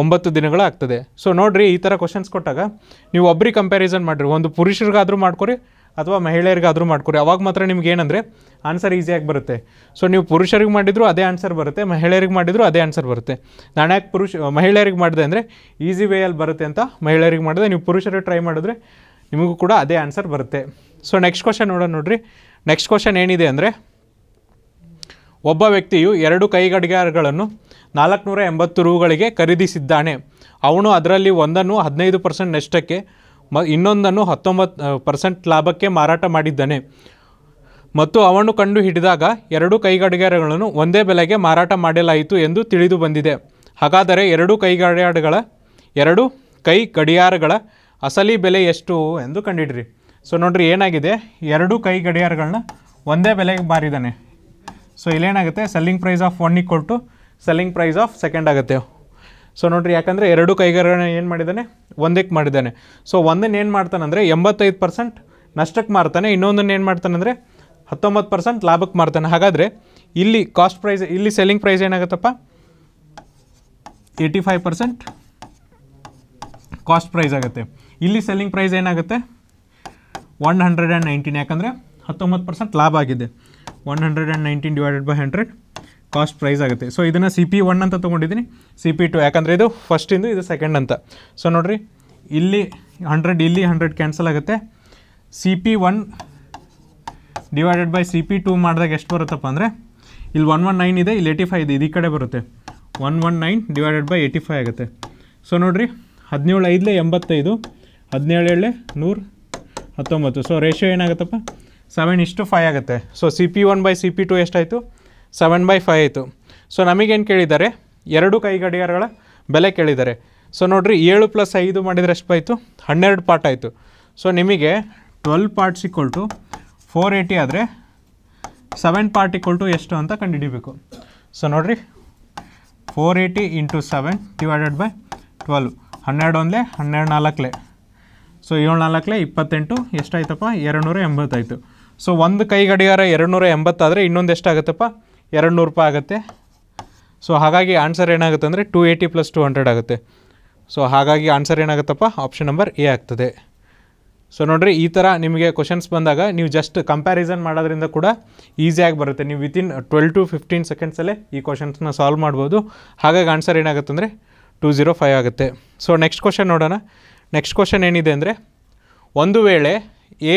[SPEAKER 1] ಒಂಬತ್ತು ದಿನಗಳು ಆಗ್ತದೆ ಸೊ ನೋಡಿರಿ ಈ ಥರ ಕ್ವಶನ್ಸ್ ಕೊಟ್ಟಾಗ ನೀವು ಒಬ್ರಿಗೆ ಕಂಪ್ಯಾರಿಸನ್ ಮಾಡಿರಿ ಒಂದು ಪುರುಷರಿಗಾದರೂ ಮಾಡ್ಕೊರಿ ಅಥವಾ ಮಹಿಳೆಯರಿಗಾದರೂ ಮಾಡ್ಕೊರಿ ಅವಾಗ ಮಾತ್ರ ನಿಮ್ಗೆ ಆನ್ಸರ್ ಈಸಿಯಾಗಿ ಬರುತ್ತೆ ಸೊ ನೀವು ಪುರುಷರಿಗೆ ಮಾಡಿದ್ರು ಅದೇ ಆನ್ಸರ್ ಬರುತ್ತೆ ಮಹಿಳೆಯರಿಗೆ ಮಾಡಿದ್ರು ಅದೇ ಆನ್ಸರ್ ಬರುತ್ತೆ ನಾನು ಯಾಕೆ ಪುರುಷ ಮಹಿಳೆಯರಿಗೆ ಮಾಡಿದೆ ಅಂದರೆ ಈಸಿ ವೇಯಲ್ಲಿ ಬರುತ್ತೆ ಅಂತ ಮಹಿಳೆಯರಿಗೆ ಮಾಡಿದೆ ನೀವು ಪುರುಷರಿಗೆ ಟ್ರೈ ಮಾಡಿದ್ರೆ ನಿಮಗೂ ಕೂಡ ಅದೇ ಆನ್ಸರ್ ಬರುತ್ತೆ ಸೊ ನೆಕ್ಸ್ಟ್ ಕ್ವಶನ್ ನೋಡೋಣ ನೋಡ್ರಿ ನೆಕ್ಸ್ಟ್ ಕ್ವಶನ್ ಏನಿದೆ ಅಂದರೆ ಒಬ್ಬ ವ್ಯಕ್ತಿಯು ಎರಡು ಕೈಗಡಿಗಾರಗಳನ್ನು ನಾಲ್ಕುನೂರ ಎಂಬತ್ತು ರೂಗಳಿಗೆ ಖರೀದಿಸಿದ್ದಾನೆ ಅವನು ಅದರಲ್ಲಿ ಒಂದನ್ನು ಹದಿನೈದು ಪರ್ಸೆಂಟ್ ನಷ್ಟಕ್ಕೆ ಮ ಇನ್ನೊಂದನ್ನು ಹತ್ತೊಂಬತ್ತು ಪರ್ಸೆಂಟ್ ಲಾಭಕ್ಕೆ ಮಾರಾಟ ಮಾಡಿದ್ದಾನೆ ಮತ್ತು ಅವನು ಕಂಡು ಹಿಡಿದಾಗ ಎರಡೂ ಕೈಗಡಿಗಾರಗಳನ್ನು ಒಂದೇ ಬೆಲೆಗೆ ಮಾರಾಟ ಮಾಡಲಾಯಿತು ಎಂದು ತಿಳಿದು ಬಂದಿದೆ ಹಾಗಾದರೆ ಎರಡೂ ಕೈಗಡಿಯಾರಗಳ ಎರಡು ಕೈ ಗಡಿಯಾರಗಳ ಅಸಲಿ ಬೆಲೆ ಎಷ್ಟು ಎಂದು ಕಂಡಿಡ್ರಿ ಸೊ ನೋಡ್ರಿ ಏನಾಗಿದೆ ಎರಡು ಕೈ ಗಡಿಯಾರಗಳನ್ನ ಒಂದೇ ಬೆಲೆಗೆ ಮಾರಿದ್ದಾನೆ ಸೊ ಇಲ್ಲೇನಾಗುತ್ತೆ selling price of one equal to selling price of second ಆಗುತ್ತೆ ಸೊ ನೋಡ್ರಿ ಯಾಕಂದರೆ ಎರಡು ಕೈಗಾರಗಳನ್ನ ಏನು ಮಾಡಿದ್ದಾನೆ ಒಂದಕ್ಕೆ ಮಾಡಿದ್ದಾನೆ ಸೊ ಒಂದನ್ನು ಏನು ಅಂದರೆ ಎಂಬತ್ತೈದು ಪರ್ಸೆಂಟ್ ನಷ್ಟಕ್ಕೆ ಮಾರ್ತಾನೆ ಇನ್ನೊಂದನ್ನು ಏನು ಅಂದರೆ ಹತ್ತೊಂಬತ್ತು ಪರ್ಸೆಂಟ್ ಲಾಭಕ್ಕೆ ಮಾರ್ತಾನೆ ಹಾಗಾದರೆ ಇಲ್ಲಿ ಕಾಸ್ಟ್ ಪ್ರೈಸ್ ಇಲ್ಲಿ ಸೆಲ್ಲಿಂಗ್ ಪ್ರೈಸ್ ಏನಾಗುತ್ತಪ್ಪ eighty five percent cost price ಆಗುತ್ತೆ ಇಲ್ಲಿ ಸೆಲ್ಲಿಂಗ್ ಪ್ರೈಸ್ ಏನಾಗುತ್ತೆ ಒನ್ ಹಂಡ್ರೆಡ್ ಆ್ಯಂಡ್ ನೈಂಟೀನ್ ಯಾಕಂದರೆ ಹತ್ತೊಂಬತ್ತು ಪರ್ಸೆಂಟ್ ಲಾಭ ಆಗಿದೆ one hundred and nineteen divided by hundred cost price ಆಗುತ್ತೆ ಸೊ ಇದನ್ನು ಸಿ ಪಿ ಒನ್ ಅಂತ ತೊಗೊಂಡಿದ್ದೀನಿ ಸಿ ಪಿ ಟು ಯಾಕಂದರೆ ಇದು ಫಸ್ಟಿಂದು ಇದು ಸೆಕೆಂಡ್ ಅಂತ ಸೊ ನೋಡಿರಿ ಇಲ್ಲಿ ಹಂಡ್ರೆಡ್ ಇಲ್ಲಿ ಹಂಡ್ರೆಡ್ ಕ್ಯಾನ್ಸಲ್ ಆಗುತ್ತೆ C P one divided by C P two ಮಾಡಿದಾಗ ಎಷ್ಟು ಬರುತ್ತಪ್ಪ ಅಂದರೆ ಇಲ್ಲಿ ಒನ್ ಒನ್ ನೈನ್ ಇದೆ ಇಲ್ಲಿ ಏಯ್ಟಿ ಫೈ ಇದೆ ಈ ಕಡೆ ಬರುತ್ತೆ one one nine divided by eighty five ಆಗುತ್ತೆ ಸೊ ನೋಡಿರಿ ಹದಿನೇಳು ಐದಲೆ ಎಂಬತ್ತೈದು ಹದಿನೇಳು ಏಳೆ ನೂರು ಹತ್ತೊಂಬತ್ತು ಸೊ ರೇಷಿಯೋ ಏನಾಗುತ್ತಪ್ಪ ಸೆವೆನ್ ಇಷ್ಟು ಫೈ ಆಗುತ್ತೆ so C P one by C P two ಎಷ್ಟಾಯಿತು ಸೆವೆನ್ ಬೈ ಫೈ ಆಯಿತು ಸೊ ನಮಗೇನು ಕೇಳಿದ್ದಾರೆ ಎರಡು ಕೈ ಗಡಿಯಾರಗಳ ಬೆಲೆ ಕೇಳಿದ್ದಾರೆ ಸೊ ನೋಡಿರಿ ಏಳು ಪ್ಲಸ್ ಐದು ಮಾಡಿದರೆ ಎಷ್ಟು ಬಾಯ್ತು ಹನ್ನೆರಡು ಪಾರ್ಟ್ ಆಯಿತು ಸೊ ನಿಮಗೆ twelve parts equal to four eighty ಆದರೆ ಸೆವೆನ್ ಪಾರ್ಟ್ ಈಕ್ವಲ್ ಟು ಎಷ್ಟು ಅಂತ ಕಂಡುಹಿಡಿಬೇಕು ಸೊ ನೋಡಿರಿ four eighty into seven divided by twelve ಹನ್ನೆರಡು ಒಂದಲೇ ಹನ್ನೆರಡು ನಾಲ್ಕಲೇ ಸೊ ಏಳು ನಾಲ್ಕಲೇ ಇಪ್ಪತ್ತೆಂಟು ಎಷ್ಟಾಯ್ತಪ್ಪ ಎರಡು ನೂರ ಎಂಬತ್ತಾಯಿತು ಸೊ ಒಂದು ಕೈ ಗಡಿಯಾರ ಎರಡು ನೂರ ಎಂಬತ್ತಾದರೆ ಇನ್ನೊಂದು ಎಷ್ಟಾಗುತ್ತಪ್ಪ ಎರಡು ನೂರು ರೂಪಾಯಿ ಆಗುತ್ತೆ ಸೊ ಹಾಗಾಗಿ ಆನ್ಸರ್ ಏನಾಗುತ್ತೆ ಅಂದರೆ two eighty plus two hundred ಆಗುತ್ತೆ ಸೊ ಹಾಗಾಗಿ ಆನ್ಸರ್ ಏನಾಗುತ್ತಪ್ಪ ಆಪ್ಷನ್ ನಂಬರ್ ಎ ಆಗ್ತದೆ ಸೊ ನೋಡಿರಿ ಈ ಥರ ನಿಮಗೆ ಕ್ವಶನ್ಸ್ ಬಂದಾಗ ನೀವು ಜಸ್ಟ್ ಕಂಪ್ಯಾರಿಸನ್ ಮಾಡೋದ್ರಿಂದ ಕೂಡ ಈಸಿಯಾಗಿ ಬರುತ್ತೆ ನೀವು ವಿತಿನ್ ಟ್ವೆಲ್ ಟು ಫಿಫ್ಟೀನ್ ಸೆಕೆಂಡ್ಸಲ್ಲೇ ಈ ಕ್ವಶನ್ಸ್ನ ಸಾಲ್ವ್ ಮಾಡ್ಬೋದು ಹಾಗಾಗಿ ಆನ್ಸರ್ ಏನಾಗುತ್ತೆ ಅಂದರೆ ಟೂ ಜೀರೋ ಫೈವ್ ಆಗುತ್ತೆ ಸೊ ನೆಕ್ಸ್ಟ್ ಕ್ವಶನ್ ನೋಡೋಣ ನೆಕ್ಸ್ಟ್ ಕ್ವಶನ್ ಏನಿದೆ ಅಂದರೆ ಒಂದು ವೇಳೆ ಎ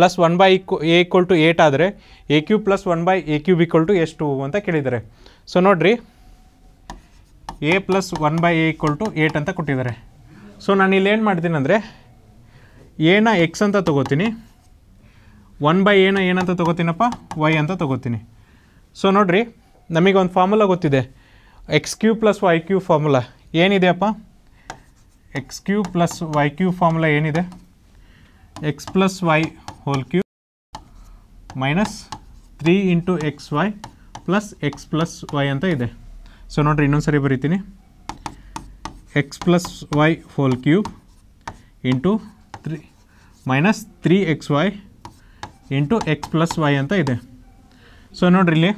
[SPEAKER 1] ಪ್ಲಸ್ ಒನ್ ಬೈ ಇಕ್ ಎ ಈಕ್ವಲ್ ಟು ಏಟ್ ಆದರೆ A cube plus one by A cube equal to ಎಷ್ಟು ಅಂತ ಕೇಳಿದ್ದಾರೆ ಸೊ ನೋಡ್ರಿ A plus one by A equal to eight ಅಂತ ಕೊಟ್ಟಿದ್ದಾರೆ ಸೊ ನಾನು ಇಲ್ಲಿ ಏನು ಮಾಡ್ತೀನಿ ಅಂದರೆ ಎನ ಎಕ್ಸ್ ಅಂತ ತೊಗೋತೀನಿ ಒನ್ ಬೈ ಎನ ಏನಂತ ತೊಗೋತೀನಪ್ಪ ವೈ ಅಂತ ತೊಗೋತೀನಿ ಸೊ ನೋಡ್ರಿ ನಮಗೆ ಒಂದು ಫಾರ್ಮುಲಾ ಗೊತ್ತಿದೆ x cube plus y cube formula ಏನಿದೆ ಅಪ್ಪ x cube plus y cube formula ಏನಿದೆ x plus y whole cube minus 3 into x y plus x plus y ಅಂತ ಇದೆ ಸೊ ನೋಡಿರಿ ಇನ್ನೊಂದು ಸರಿ ಬರಿತೀನಿ x plus y whole cube into three minus three x y into x plus y ಅಂತ ಇದೆ so ನೋಡಿರಿ ಇಲ್ಲಿ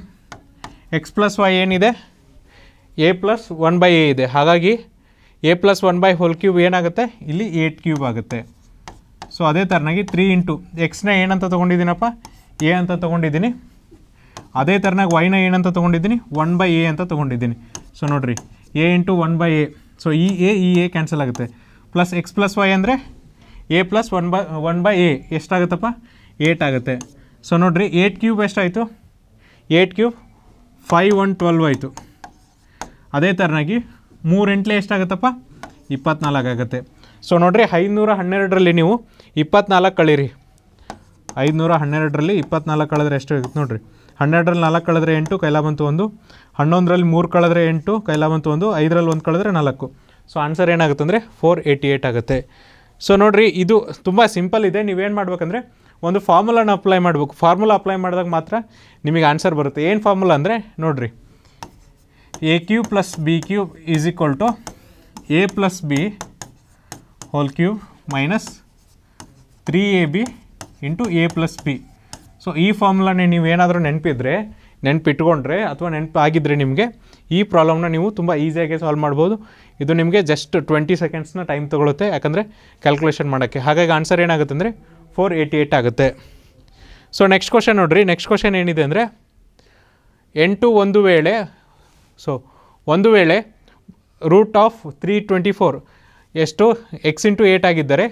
[SPEAKER 1] ಎಕ್ಸ್ ಪ್ಲಸ್ ವೈ ಏನಿದೆ a plus one by a ಇದೆ ಹಾಗಾಗಿ a plus one by whole cube ಏನಾಗುತ್ತೆ ಇಲ್ಲಿ ಏಟ್ ಕ್ಯೂಬ್ ಆಗುತ್ತೆ ಸೊ ಅದೇ ಥರನಾಗಿ ತ್ರೀ ಇಂಟು ಎಕ್ಸ್ನ ಏನಂತ ತೊಗೊಂಡಿದ್ದೀನಪ್ಪ ಎ ಅಂತ ತೊಗೊಂಡಿದ್ದೀನಿ ಅದೇ ಥರನಾಗಿ ವೈನ ಏನಂತ ತೊಗೊಂಡಿದ್ದೀನಿ ಒನ್ ಬೈ ಎ ಅಂತ ತೊಗೊಂಡಿದ್ದೀನಿ ಸೊ ನೋಡ್ರಿ a into one by a so ಇ ಎ ಈ ಎ ಕ್ಯಾನ್ಸಲ್ ಆಗುತ್ತೆ ಪ್ಲಸ್ ಎಕ್ಸ್ ಪ್ಲಸ್ ವೈ ಅಂದರೆ a plus one by one by a ಎಷ್ಟಾಗುತ್ತಪ್ಪ ಏಟ್ ಆಗುತ್ತೆ ಸೊ ನೋಡ್ರಿ ಏಟ್ ಕ್ಯೂಬ್ ಎಷ್ಟಾಯಿತು eight cube five one twelve ಆಯಿತು ಅದೇ ಥರನಾಗಿ ಮೂರು ಎಂಟ್ಲೆ ಎಷ್ಟಾಗುತ್ತಪ್ಪ ಇಪ್ಪತ್ನಾಲ್ಕು ಆಗುತ್ತೆ ಸೊ ನೋಡಿರಿ ಐನೂರ ಹನ್ನೆರಡರಲ್ಲಿ ನೀವು ಇಪ್ಪತ್ನಾಲ್ಕು ಕಳೀರಿ ಐದುನೂರ ಹನ್ನೆರಡರಲ್ಲಿ ಇಪ್ಪತ್ನಾಲ್ಕು ಕಳೆದ್ರೆ ಎಷ್ಟು ಇತ್ತು ನೋಡಿರಿ ಹನ್ನೆರಡರಲ್ಲಿ ನಾಲ್ಕು ಕಳೆದ್ರೆ ಎಂಟು ಕೈಲ ಬಂತು ಒಂದು ಹನ್ನೊಂದರಲ್ಲಿ ಮೂರು ಕಳೆದ್ರೆ ಎಂಟು ಕೈಲ ಬಂತು ಒಂದು ಐದರಲ್ಲಿ ಒಂದು ಕಳೆದ್ರೆ ನಾಲ್ಕು ಸೊ ಆನ್ಸರ್ ಏನಾಗುತ್ತೆ ಅಂದರೆ ಫೋರ್ ಏಯ್ಟಿ ಏಯ್ಟ್ ಆಗುತ್ತೆ ಸೊ ನೋಡಿರಿ ಇದು ತುಂಬ ಸಿಂಪಲ್ ಇದೆ ನೀವೇನು ಮಾಡ್ಬೇಕಂದ್ರೆ ಒಂದು ಫಾರ್ಮುಲಾನ ಅಪ್ಲೈ ಮಾಡಬೇಕು ಫಾರ್ಮುಲಾ ಅಪ್ಲೈ ಮಾಡಿದಾಗ ಮಾತ್ರ ನಿಮಗೆ ಆನ್ಸರ್ ಬರುತ್ತೆ ಏನು ಫಾರ್ಮುಲಾ ಅಂದರೆ ನೋಡಿರಿ a cube plus b cube is equal to a plus b whole cube minus three a b into a plus b so ಈ ಫಾರ್ಮುಲಾನೇ ನೀವೇನಾದರೂ ನೆನಪಿದ್ರೆ ನೆನಪಿಟ್ಕೊಂಡ್ರೆ ಅಥವಾ ಆಗಿದ್ದರೆ ನಿಮಗೆ ಈ ಪ್ರಾಬ್ಲಮ್ನ ನೀವು ತುಂಬ ಈಸಿಯಾಗಿ ಸಾಲ್ವ್ ಮಾಡ್ಬೋದು ಇದು ನಿಮಗೆ ಜಸ್ಟ್ ಟ್ವೆಂಟಿ ಸೆಕೆಂಡ್ಸ್ನ ಟೈಮ್ ತೊಗೊಳುತ್ತೆ ಯಾಕಂದರೆ ಕ್ಯಾಲ್ಕುಲೇಷನ್ ಮಾಡೋಕ್ಕೆ ಹಾಗಾಗಿ ಆನ್ಸರ್ ಏನಾಗುತ್ತೆ ಅಂದರೆ ಫೋರ್ ಏಯ್ಟಿ ಏಯ್ಟ್ ಆಗುತ್ತೆ ಸೊ ನೆಕ್ಸ್ಟ್ ಕ್ವಶನ್ ನೋಡಿರಿ ನೆಕ್ಸ್ಟ್ ಕ್ವಶನ್ ಏನಿದೆ ಅಂದರೆ ಎಂಟು ಒಂದು ವೇಳೆ ಸೊ ಒಂದು ವೇಳೆ root of three twenty four ಎಷ್ಟು ಎಕ್ಸ್ ಇಂಟು ಏಯ್ಟ್ ಆಗಿದ್ದರೆ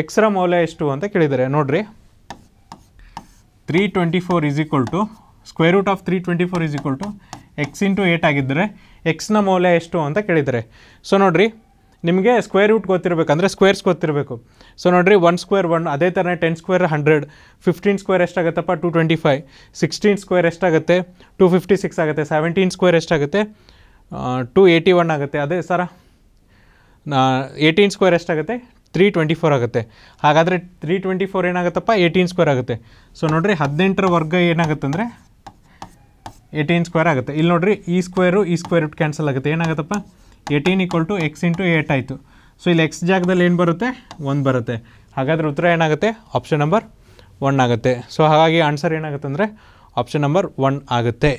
[SPEAKER 1] ಎಕ್ಸ್ರ ಮೌಲ್ಯ ಎಷ್ಟು ಅಂತ ಕೇಳಿದ್ದಾರೆ ನೋಡ್ರಿ three twenty four is equal to square root of three twenty four is equal to x into eight ಆಗಿದ್ದರೆ ಎಕ್ಸ್ನ ಮೌಲ್ಯ ಎಷ್ಟು ಅಂತ ಕೇಳಿದರೆ ಸೊ ನೋಡಿರಿ ನಿಮಗೆ ಸ್ಕ್ವೇರ್ ರೂಟ್ ಗೊತ್ತಿರಬೇಕಂದ್ರೆ ಸ್ಕ್ವೇರ್ಸ್ ಗೊತ್ತಿರಬೇಕು ಸೊ ನೋಡಿರಿ ಒನ್ ಸ್ಕ್ವೇರ್ ಒನ್ ಅದೇ ಥರನೇ ten square hundred fifteen square ಎಷ್ಟಾಗುತ್ತಪ್ಪ two twenty five sixteen square ಎಷ್ಟಾಗುತ್ತೆ ಟು ಫಿಫ್ಟಿ ಸಿಕ್ಸ್ ಆಗುತ್ತೆ ಸೆವೆಂಟೀನ್ ಸ್ಕ್ವೇರ್ ಎಷ್ಟಾಗುತ್ತೆ ಟು ಏಯ್ಟಿ ಒನ್ ಆಗುತ್ತೆ ಅದೇ ಸರ ಏಯ್ಟೀನ್ ಸ್ಕ್ವೇರ್ ಎಷ್ಟಾಗುತ್ತೆ ತ್ರೀ ಟ್ವೆಂಟಿ ಫೋರ್ ಆಗುತ್ತೆ ಹಾಗಾದರೆ ತ್ರೀ ಟ್ವೆಂಟಿ ಫೋರ್ ಏನಾಗುತ್ತಪ್ಪ ಏಯ್ಟೀನ್ ಸ್ಕ್ವೇರ್ ಆಗುತ್ತೆ ಸೊ ನೋಡಿರಿ ಹದಿನೆಂಟರ ವರ್ಗ ಏನಾಗುತ್ತೆ ಅಂದರೆ ಏಯ್ಟೀನ್ ಸ್ಕ್ವೇರ್ ಆಗುತ್ತೆ ಇಲ್ಲಿ ನೋಡಿರಿ ಈ ಸ್ಕ್ವೇರು ಈ ಸ್ಕ್ವೇರ್ ಇಟ್ಟು ಕ್ಯಾನ್ಸಲ್ ಆಗುತ್ತೆ ಏನಾಗುತ್ತಪ್ಪ eighteen equal to x into eight ಆಯಿತು ಸೊ ಇಲ್ಲಿ ಎಕ್ಸ್ ಜಾಗದಲ್ಲಿ ಏನು ಬರುತ್ತೆ ಒಂದು ಬರುತ್ತೆ ಹಾಗಾದರೆ ಉತ್ತರ ಏನಾಗುತ್ತೆ ಆಪ್ಷನ್ ನಂಬರ್ ಒನ್ ಆಗುತ್ತೆ ಸೊ ಹಾಗಾಗಿ ಆನ್ಸರ್ ಏನಾಗುತ್ತೆ ಅಂದರೆ ಆಪ್ಷನ್ ನಂಬರ್ ಒನ್ ಆಗುತ್ತೆ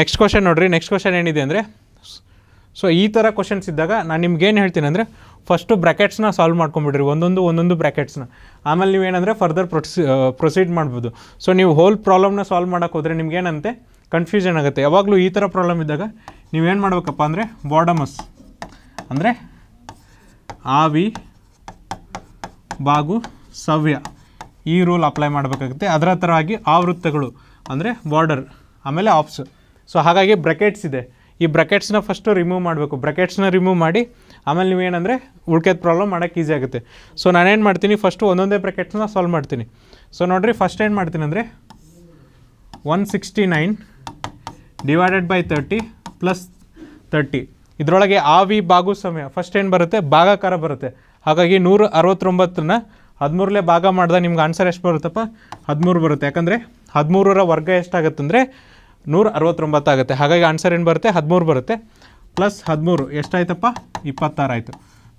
[SPEAKER 1] ನೆಕ್ಸ್ಟ್ ಕ್ವಶನ್ ನೋಡಿರಿ ನೆಕ್ಸ್ಟ್ ಕ್ವಶನ್ ಏನಿದೆ ಅಂದರೆ ಸೊ ಈ ಥರ ಕ್ವಶನ್ಸ್ ಇದ್ದಾಗ ನಾನು ಏನು ಹೇಳ್ತೀನಿ ಅಂದರೆ ಫಸ್ಟು ಬ್ರ್ಯಾಕೆಟ್ಸ್ನ ಸಾಲ್ವ್ ಮಾಡ್ಕೊಂಬಿಡ್ರಿ ಒಂದೊಂದು ಒಂದೊಂದು ಬ್ರ್ಯಾಕೆಟ್ಸ್ನ ಆಮೇಲೆ ನೀವೇನಂದರೆ ಫರ್ದರ್ ಪ್ರೊಸಿ ಪ್ರೊಸೀಡ್ ಮಾಡ್ಬೋದು ಸೊ ನೀವು ಹೋಲ್ ಪ್ರಾಬ್ಲಮ್ನ ಸಾಲ್ವ್ ಮಾಡೋಕೆ ಹೋದರೆ ಏನಂತೆ ಕನ್ಫ್ಯೂಷನ್ ಆಗುತ್ತೆ ಯಾವಾಗಲೂ ಈ ಥರ ಪ್ರಾಬ್ಲಮ್ ಇದ್ದಾಗ ನೀವೇನು ಮಾಡಬೇಕಪ್ಪ ಅಂದರೆ ಬಾಡಮಸ್ ಅಂದರೆ ಆವಿ ಬಾಗು ಸವ್ಯ ಈ ರೂಲ್ ಅಪ್ಲೈ ಮಾಡಬೇಕಾಗುತ್ತೆ ಅದರ ಥರ ಆಗಿ ಆವೃತ್ತಗಳು ಅಂದರೆ ಬಾರ್ಡರ್ ಆಮೇಲೆ ಆಪ್ಸ್ ಸೊ ಹಾಗಾಗಿ ಬ್ರ್ಯಾಕೆಟ್ಸ್ ಇದೆ ಈ ಬ್ರ್ಯಾಕೆಟ್ಸ್ನ ಫಸ್ಟು ರಿಮೂವ್ ಮಾಡಬೇಕು ಬ್ರ್ಯಾಕೆಟ್ಸ್ನ ರಿಮೂವ್ ಮಾಡಿ ಆಮೇಲೆ ನೀವೇನಂದರೆ ಉಳ್ಕೆದ ಪ್ರಾಬ್ಲಮ್ ಮಾಡೋಕ್ಕೆ ಈಸಿ ಆಗುತ್ತೆ ಸೊ ನಾನೇನು ಮಾಡ್ತೀನಿ ಫಸ್ಟು ಒಂದೊಂದೇ ಬ್ರ್ಯಾಕೆಟ್ಸ್ನ ಸಾಲ್ವ್ ಮಾಡ್ತೀನಿ ಸೊ ನೋಡಿರಿ ಫಸ್ಟ್ ಏನು ಮಾಡ್ತೀನಿ ಅಂದರೆ one sixty nine divided by thirty plus thirty ಇದರೊಳಗೆ ಆವಿ ಬಾಗು ಸಮಯ ಫಸ್ಟ್ ಏನು ಬರುತ್ತೆ ಭಾಗಾಕಾರ ಬರುತ್ತೆ ಹಾಗಾಗಿ ನೂರ ಅರವತ್ತೊಂಬತ್ತನ್ನ ಹದಿಮೂರಲ್ಲೇ ಭಾಗ ಮಾಡಿದ ನಿಮ್ಗೆ ಆನ್ಸರ್ ಎಷ್ಟು ಬರುತ್ತಪ್ಪ ಹದಿಮೂರು ಬರುತ್ತೆ ಯಾಕಂದರೆ ಹದಿಮೂರರ ವರ್ಗ ಎಷ್ಟಾಗುತ್ತೆ ಅಂದರೆ ನೂರ ಅರವತ್ತೊಂಬತ್ತು ಆಗುತ್ತೆ ಹಾಗಾಗಿ ಆನ್ಸರ್ ಏನು ಬರುತ್ತೆ ಹದಿಮೂರು ಬರುತ್ತೆ ಪ್ಲಸ್ ಹದಿಮೂರು ಎಷ್ಟಾಯ್ತಪ್ಪ ಇಪ್ಪತ್ತಾರು ಆಯಿತು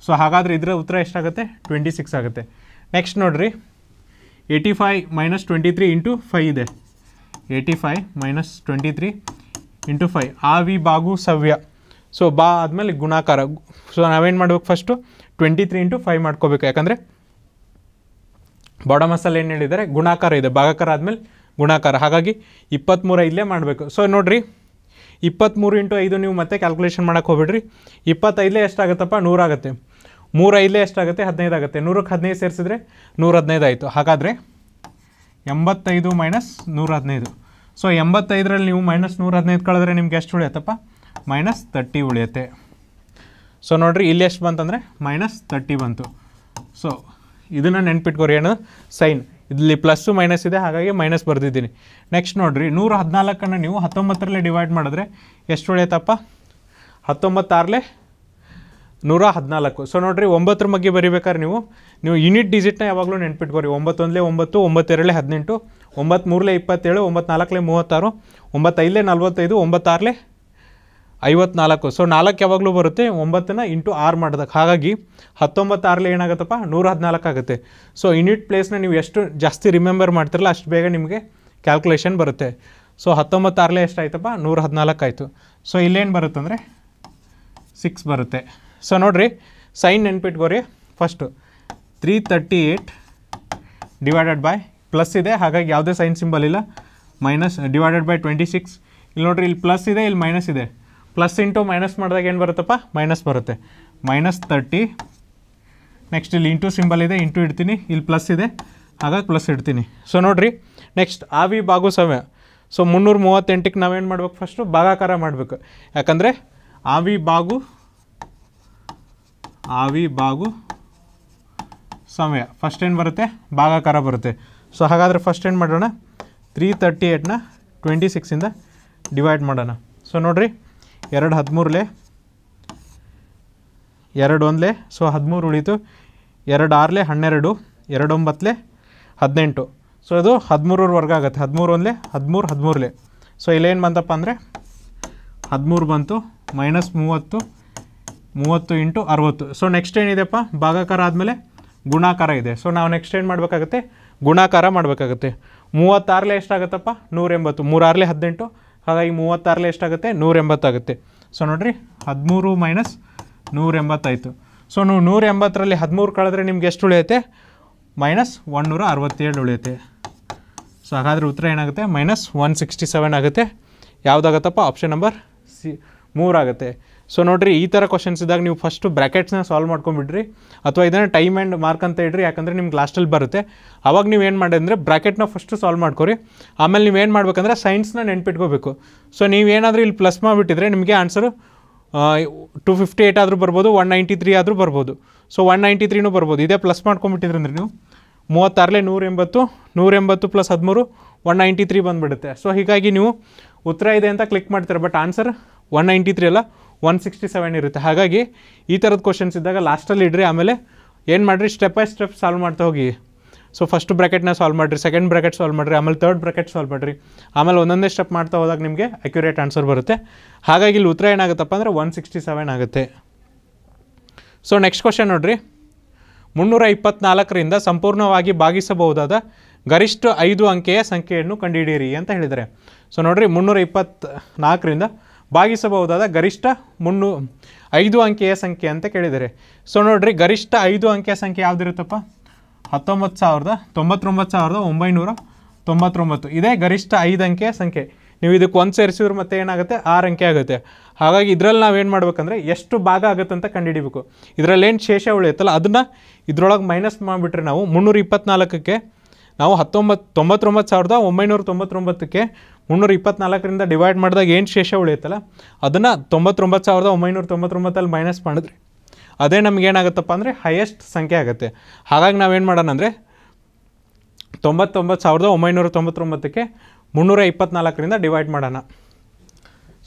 [SPEAKER 1] ಸೊ ಹಾಗಾದರೆ ಇದರ ಉತ್ತರ ಎಷ್ಟಾಗುತ್ತೆ ಟ್ವೆಂಟಿ ಸಿಕ್ಸ್ ಆಗುತ್ತೆ ನೆಕ್ಸ್ಟ್ ನೋಡಿರಿ eighty five minus twenty three into five ಇದೆ eighty five minus twenty three into five ಆ ವಿ ಬಾಗು ಸವ್ಯ ಸೊ ಬಾ ಆದಮೇಲೆ ಗುಣಾಕಾರ ಸೊ ನಾವೇನು ಮಾಡ್ಬೇಕು first twenty three into five ಮಾಡ್ಕೋಬೇಕು ಯಾಕಂದರೆ ಬಾಡ ಮಸಾಲೆ ಏನು ಹೇಳಿದರೆ ಗುಣಾಕಾರ ಇದೆ ಭಾಗಾಕಾರ ಆದಮೇಲೆ ಗುಣಾಕಾರ ಹಾಗಾಗಿ ಇಪ್ಪತ್ತ್ಮೂರ ಇಲ್ಲೇ ಮಾಡಬೇಕು ಸೊ ನೋಡಿರಿ ಇಪ್ಪತ್ತ್ಮೂರು ಇಂಟು ಐದು ನೀವು ಮತ್ತೆ ಕ್ಯಾಲ್ಕುಲೇಷನ್ ಮಾಡೋಕ್ಕೆ ಹೋಗ್ಬಿಡ್ರಿ ಇಪ್ಪತ್ತೈದಲೇ ಎಷ್ಟಾಗುತ್ತಪ್ಪ ನೂರಾಗುತ್ತೆ ಮೂರೈದಲೇ ಎಷ್ಟಾಗುತ್ತೆ ಹದಿನೈದು ಆಗುತ್ತೆ ನೂರಕ್ಕೆ ಹದಿನೈದು ಸೇರಿಸಿದ್ರೆ ನೂರ ಹದಿನೈದು ಆಯಿತು ಹಾಗಾದರೆ ಎಂಬತ್ತೈದು ಮೈನಸ್ ನೂರ ಹದಿನೈದು ಸೊ ಎಂಬತ್ತೈದರಲ್ಲಿ ನೀವು ಮೈನಸ್ ನೂರ ಹದಿನೈದು ಕಳೆದ್ರೆ ನಿಮ್ಗೆ ಎಷ್ಟು ಉಳಿಯತ್ತಪ್ಪ ಮೈನಸ್ ತರ್ಟಿ ಉಳಿಯುತ್ತೆ ಸೊ ನೋಡಿರಿ ಇಲ್ಲಿ ಎಷ್ಟು ಬಂತಂದರೆ ಮೈನಸ್ ತರ್ಟಿ ಬಂತು ಸೊ ಇದನ್ನು ನೆನ್ಪಿಟ್ಕೋರಿ ಏನು ಸೈನ್ ಇಲ್ಲಿ ಪ್ಲಸ್ಸು ಮೈನಸ್ ಇದೆ ಹಾಗಾಗಿ ಮೈನಸ್ ಬರೆದಿದ್ದೀನಿ ನೆಕ್ಸ್ಟ್ ನೋಡಿರಿ ನೂರ ಹದಿನಾಲ್ಕನ್ನು ನೀವು ಹತ್ತೊಂಬತ್ತರಲ್ಲೇ ಡಿವೈಡ್ ಮಾಡಿದ್ರೆ ಎಷ್ಟು ಉಳಿಯತ್ತಪ್ಪ ಹತ್ತೊಂಬತ್ತಾರಲೆ ನೂರ ಹದಿನಾಲ್ಕು ಸೊ ನೋಡಿರಿ ಒಂಬತ್ತರ ಬಗ್ಗೆ ಬರಿಬೇಕಾದ್ರೆ ನೀವು ನೀವು ಯೂನಿಟ್ ಡಿಜಿಟ್ನ ಯಾವಾಗಲೂ ನೆನ್ಪಿಟ್ಕೋರಿ ಒಂಬತ್ತೊಂದಲೇ ಒಂಬತ್ತು ಒಂಬತ್ತೆರಡಲೇ ಹದಿನೆಂಟು ಒಂಬತ್ತು ಮೂರಲೇ ಇಪ್ಪತ್ತೇಳು ಒಂಬತ್ತು ನಾಲ್ಕಲೇ ಮೂವತ್ತಾರು ಒಂಬತ್ತೈದಲೇ ನಲ್ವತ್ತೈದು ಒಂಬತ್ತಾರಲೇ ಐವತ್ನಾಲ್ಕು ಸೊ ನಾಲ್ಕು ಯಾವಾಗಲೂ ಬರುತ್ತೆ ಒಂಬತ್ತನ್ನು ಇಂಟು ಆರು ಮಾಡಿದಾಗ ಹಾಗಾಗಿ ಹತ್ತೊಂಬತ್ತು ಆರಲ್ಲಿ ಏನಾಗುತ್ತಪ್ಪ ನೂರ ಹದಿನಾಲ್ಕು ಆಗುತ್ತೆ ಸೊ ಯುನಿಟ್ ಪ್ಲೇಸ್ನ ನೀವು ಎಷ್ಟು ಜಾಸ್ತಿ ರಿಮೆಂಬರ್ ಮಾಡ್ತಿರಲ್ಲ ಅಷ್ಟು ಬೇಗ ನಿಮಗೆ ಕ್ಯಾಲ್ಕುಲೇಷನ್ ಬರುತ್ತೆ ಸೊ ಹತ್ತೊಂಬತ್ತು ಆರ್ಲೆ ಎಷ್ಟಾಯ್ತಪ್ಪ ನೂರ ಹದಿನಾಲ್ಕು ಆಯಿತು ಸೊ ಇಲ್ಲೇನು ಬರುತ್ತಂದರೆ ಸಿಕ್ಸ್ ಬರುತ್ತೆ ಸೊ ನೋಡಿರಿ ಸೈನ್ ನೆನ್ಪಿಟ್ಕೋರಿ first three thirty eight divided by plus ಇದೆ ಹಾಗಾಗಿ ಯಾವುದೇ ಸೈನ್ ಸಿಂಬಲ್ ಇಲ್ಲ minus divided by twenty six ಇಲ್ಲಿ ನೋಡಿರಿ ಇಲ್ಲಿ ಪ್ಲಸ್ ಇದೆ ಇಲ್ಲಿ ಮೈನಸ್ ಇದೆ ಪ್ಲಸ್ ಇಂಟು ಮೈನಸ್ ಮಾಡಿದಾಗ ಏನು ಬರುತ್ತಪ್ಪ ಮೈನಸ್ ಬರುತ್ತೆ ಮೈನಸ್ ತರ್ಟಿ ನೆಕ್ಸ್ಟ್ ಇಲ್ಲಿ ಇಂಟು ಸಿಂಬಲ್ ಇದೆ ಇಂಟು ಇಡ್ತೀನಿ ಇಲ್ಲಿ ಪ್ಲಸ್ ಇದೆ ಹಾಗಾಗಿ ಪ್ಲಸ್ ಇಡ್ತೀನಿ ಸೊ ನೋಡಿರಿ ನೆಕ್ಸ್ಟ್ ಆವಿ ಬಾಗು ಸಮಯ ಸೊ ಮುನ್ನೂರು ಮೂವತ್ತೆಂಟಕ್ಕೆ ನಾವೇನು ಮಾಡ್ಬೇಕು ಫಸ್ಟು ಭಾಗಾಕಾರ ಮಾಡಬೇಕು ಯಾಕಂದರೆ ಆವಿ ಬಾಗು ಆವಿ ಬಾಗು ಸಮಯ ಫಸ್ಟ್ ಏನು ಬರುತ್ತೆ ಭಾಗಾಕಾರ ಬರುತ್ತೆ ಸೊ ಹಾಗಾದರೆ ಫಸ್ಟ್ ಏನು ಮಾಡೋಣ ತ್ರೀ ತರ್ಟಿ ಏಟ್ನ ಟ್ವೆಂಟಿ ಸಿಕ್ಸಿಂದ ಡಿವೈಡ್ ಮಾಡೋಣ ಸೊ ನೋಡಿರಿ ಎರಡು ಹದಿಮೂರಲೆ ಎರಡು ಒಂದಲೆ ಸೊ ಹದಿಮೂರು ಉಳೀತು ಎರಡು ಆರಲೆ ಹನ್ನೆರಡು ಎರಡು ಒಂಬತ್ತಲೆ ಹದಿನೆಂಟು ಸೊ ಅದು ವರ್ಗ ಆಗುತ್ತೆ ಹದಿಮೂರು ಒಂದಲೆ ಹದಿಮೂರು ಹದಿಮೂರಲೆ ಸೊ ಇಲ್ಲೇನು ಬಂತಪ್ಪ ಅಂದರೆ ಹದಿಮೂರು ಬಂತು ಮೈನಸ್ ಮೂವತ್ತು ಮೂವತ್ತು ಇಂಟು ಅರುವತ್ತು ಸೊ ನೆಕ್ಸ್ಟ್ ಏನಿದೆಪ್ಪ ಭಾಗಾಕಾರ ಆದಮೇಲೆ ಗುಣಾಕಾರ ಇದೆ ಸೊ ನಾವು ನೆಕ್ಸ್ಟ್ ಏನು ಮಾಡಬೇಕಾಗತ್ತೆ ಗುಣಾಕಾರ ಮಾಡಬೇಕಾಗುತ್ತೆ ಮೂವತ್ತಾರಲೆ ಎಷ್ಟಾಗುತ್ತಪ್ಪ ನೂರೆಂಬತ್ತು ಮೂರಾರಲೆ ಹದಿನೆಂಟು ಹಾಗಾಗಿ ಮೂವತ್ತಾರಲ್ಲಿ ಎಷ್ಟಾಗುತ್ತೆ ನೂರ ಎಂಬತ್ತಾಗುತ್ತೆ ಸೊ ನೋಡಿರಿ ಹದಿಮೂರು ಮೈನಸ್ ನೂರ ಎಂಬತ್ತಾಯಿತು ಸೊ ನೀವು ನೂರ ಎಂಬತ್ತರಲ್ಲಿ ಹದಿಮೂರು ಕಳೆದ್ರೆ ನಿಮ್ಗೆ ಎಷ್ಟು ಉಳಿಯುತ್ತೆ ಮೈನಸ್ ಒನ್ನೂರ ಅರವತ್ತೇಳು ಉಳಿಯುತ್ತೆ ಸೊ ಹಾಗಾದರೆ ಉತ್ತರ ಏನಾಗುತ್ತೆ ಮೈನಸ್ ಒನ್ ಸಿಕ್ಸ್ಟಿ ಸೆವೆನ್ ಆಗುತ್ತೆ ಯಾವುದಾಗತ್ತಪ್ಪ ಆಪ್ಷನ್ ನಂಬರ್ ಸಿ ಮೂರಾಗುತ್ತೆ ಸೊ ನೋಡಿರಿ ಈ ಥರ ಕ್ವಶನ್ಸ್ ಇದ್ದಾಗ ನೀವು ಫಸ್ಟು ಬ್ರ್ಯಾಕೆಟ್ಸ್ನ ಸಾಲ್ವ್ ಮಾಡ್ಕೊಂಡ್ಬಿಡ್ರಿ ಅಥವಾ ಇದನ್ನು ಟೈಮ್ ಆ್ಯಂಡ್ ಮಾರ್ಕ್ ಅಂತ ಇಡ್ರಿ ಯಾಕಂದರೆ ನಿಮ್ಗೆ ಲಾಸ್ಟಲ್ಲಿ ಬರುತ್ತೆ ಅವಾಗ ನೀವು ಏನು ಮಾಡಿ ಅಂದರೆ ಬ್ರ್ಯಾಕೆಟ್ನ ಫಸ್ಟು ಸಾಲ್ವ್ ಮಾಡ್ಕೊರಿ ಆಮೇಲೆ ನೀವು ಏನು ಮಾಡಬೇಕಂದ್ರೆ ಸೈನ್ಸ್ನ ನೆನ್ಪಿಟ್ಕೋಬೇಕು ಸೊ ನೀವೇನಾದರೂ ಇಲ್ಲಿ ಪ್ಲಸ್ ಮಾಡಿಬಿಟ್ಟಿದ್ರೆ ನಿಮಗೆ ಆನ್ಸರು ಟು ಫಿಫ್ಟಿ ಏಯ್ಟ್ ಆದರೂ ಬರ್ಬೋದು ಒನ್ ನೈಂಟಿ ತ್ರೀ ಆದರೂ ಬರ್ಬೋದು ಸೊ ಒನ್ ನೈಂಟಿ ತ್ರೀನೂ ಬರ್ಬೋದು ಇದೇ ಪ್ಲಸ್ ಮಾಡ್ಕೊಂಬಿಟ್ಟಿದ್ರೆ ಅಂದರೆ ನೀವು ಮೂವತ್ತಾರಲೇ ನೂರ ಎಂಬತ್ತು ನೂರ ಎಂಬತ್ತು ಪ್ಲಸ್ ಹದಿಮೂರು ಒನ್ ನೈಂಟಿ ತ್ರೀ ಬಂದುಬಿಡುತ್ತೆ ಸೊ ಹೀಗಾಗಿ ನೀವು ಉತ್ತರ ಇದೆ ಅಂತ ಕ್ಲಿಕ್ ಮಾಡ್ತಾರೆ but answer one ninety three ಅಲ್ಲ ಒನ್ ಸಿಕ್ಸ್ಟಿ ಸೆವೆನ್ ಇರುತ್ತೆ ಹಾಗಾಗಿ ಈ ಥರದ ಕ್ವಶನ್ಸ್ ಇದ್ದಾಗ ಲಾಸ್ಟಲ್ಲಿ ಇಡ್ರಿ ಆಮೇಲೆ ಏನು ಮಾಡಿರಿ ಸ್ಟೆಪ್ ಬೈ ಸ್ಟೆಪ್ ಸಾಲ್ವ್ ಮಾಡ್ತಾ ಹೋಗಿ ಸೊ ಫಸ್ಟ್ ಬ್ರ್ಯಾಕೆಟ್ನ ಸಾಲ್ವ್ ಮಾಡಿರಿ ಸೆಕೆಂಡ್ ಬ್ರ್ಯಾಕೆಟ್ ಸಾಲ್ವ್ ಮಾಡಿರಿ ಆಮೇಲೆ ತರ್ಡ್ ಬ್ರ್ಯಾಕೆಟ್ ಸಾಲ್ವ್ ಮಾಡಿರಿ ಆಮೇಲೆ ಒಂದೊಂದೇ ಸ್ಟೆಪ್ ಮಾಡ್ತಾ ಹೋದಾಗ ನಿಮಗೆ ಅಕ್ಯುರೇಟ್ ಆನ್ಸರ್ ಬರುತ್ತೆ ಹಾಗಾಗಿ ಇಲ್ಲಿ ಉತ್ತರ ಏನಾಗುತ್ತಪ್ಪ ಅಂದರೆ ಒನ್ ಸಿಕ್ಸ್ಟಿ ಸೆವೆನ್ ಆಗುತ್ತೆ ಸೊ ನೆಕ್ಸ್ಟ್ ಕ್ವಶನ್ ನೋಡಿರಿ ಮುನ್ನೂರ ಇಪ್ಪತ್ನಾಲ್ಕರಿಂದ ಸಂಪೂರ್ಣವಾಗಿ ಭಾಗಿಸಬಹುದಾದ ಗರಿಷ್ಠ ಐದು ಅಂಕೆಯ ಸಂಖ್ಯೆಯನ್ನು ಕಂಡುಹಿಡಿಯಿರಿ ಅಂತ ಹೇಳಿದ್ದಾರೆ ಸೊ ನೋಡಿರಿ ಮುನ್ನೂರ ನಾಲ್ಕರಿಂದ ಭಾಗಿಸಬಹುದಾದ ಗರಿಷ್ಠ ಮುನ್ನೂ ಐದು ಅಂಕೆಯ ಸಂಖ್ಯೆ ಅಂತ ಕೇಳಿದರೆ ಸೊ ನೋಡಿರಿ ಗರಿಷ್ಠ ಐದು ಅಂಕೆಯ ಸಂಖ್ಯೆ ಯಾವುದಿರುತ್ತಪ್ಪ ಹತ್ತೊಂಬತ್ತು ಸಾವಿರದ ತೊಂಬತ್ತೊಂಬತ್ತು ಸಾವಿರದ ಒಂಬೈನೂರ ತೊಂಬತ್ತೊಂಬತ್ತು ಇದೇ ಗರಿಷ್ಠ ಐದು ಅಂಕೆಯ ಸಂಖ್ಯೆ ನೀವು ಇದಕ್ಕೆ ಒಂದು ಸೇರಿಸಿದ್ರೆ ಮತ್ತೆ ಏನಾಗುತ್ತೆ ಆರು ಅಂಕೆ ಆಗುತ್ತೆ ಹಾಗಾಗಿ ಇದರಲ್ಲಿ ಏನು ಮಾಡ್ಬೇಕಂದ್ರೆ ಎಷ್ಟು ಭಾಗ ಆಗುತ್ತೆ ಅಂತ ಕಂಡುಹಿಡಿಬೇಕು ಏನು ಶೇಷ ಉಳಿಯುತ್ತಲ್ಲ ಅದನ್ನು ಇದರೊಳಗೆ ಮೈನಸ್ ಮಾಡಿಬಿಟ್ರೆ ನಾವು ಮುನ್ನೂರ ಇಪ್ಪತ್ತ್ನಾಲ್ಕಕ್ಕೆ ನಾವು ಹತ್ತೊಂಬತ್ತು ತೊಂಬತ್ತೊಂಬತ್ತು ಸಾವಿರದ ಒಂಬೈನೂರ ತೊಂಬತ್ತೊಂಬತ್ತಕ್ಕೆ ಮುನ್ನೂರ ಇಪ್ಪತ್ನಾಲ್ಕರಿಂದ ಡಿವೈಡ್ ಮಾಡಿದಾಗ ಏನು ಶೇಷ ಉಳಿಯುತ್ತಲ್ಲ ಅದನ್ನು ತೊಂಬತ್ತೊಂಬತ್ತು ಸಾವಿರದ ಒಂಬೈನೂರ ತೊಂಬತ್ತೊಂಬತ್ತಲ್ಲಿ ಮೈನಸ್ ಮಾಡಿದ್ರಿ ಅದೇ ನಮಗೇನಾಗುತ್ತಪ್ಪ ಅಂದರೆ ಹೈಯೆಸ್ಟ್ ಸಂಖ್ಯೆ ಆಗುತ್ತೆ ಹಾಗಾಗಿ ನಾವೇನು ಮಾಡೋಣ ಅಂದರೆ ತೊಂಬತ್ತೊಂಬತ್ತು ಸಾವಿರದ ಒಂಬೈನೂರ ತೊಂಬತ್ತೊಂಬತ್ತಕ್ಕೆ ಮುನ್ನೂರ ಇಪ್ಪತ್ನಾಲ್ಕರಿಂದ ಡಿವೈಡ್ ಮಾಡೋಣ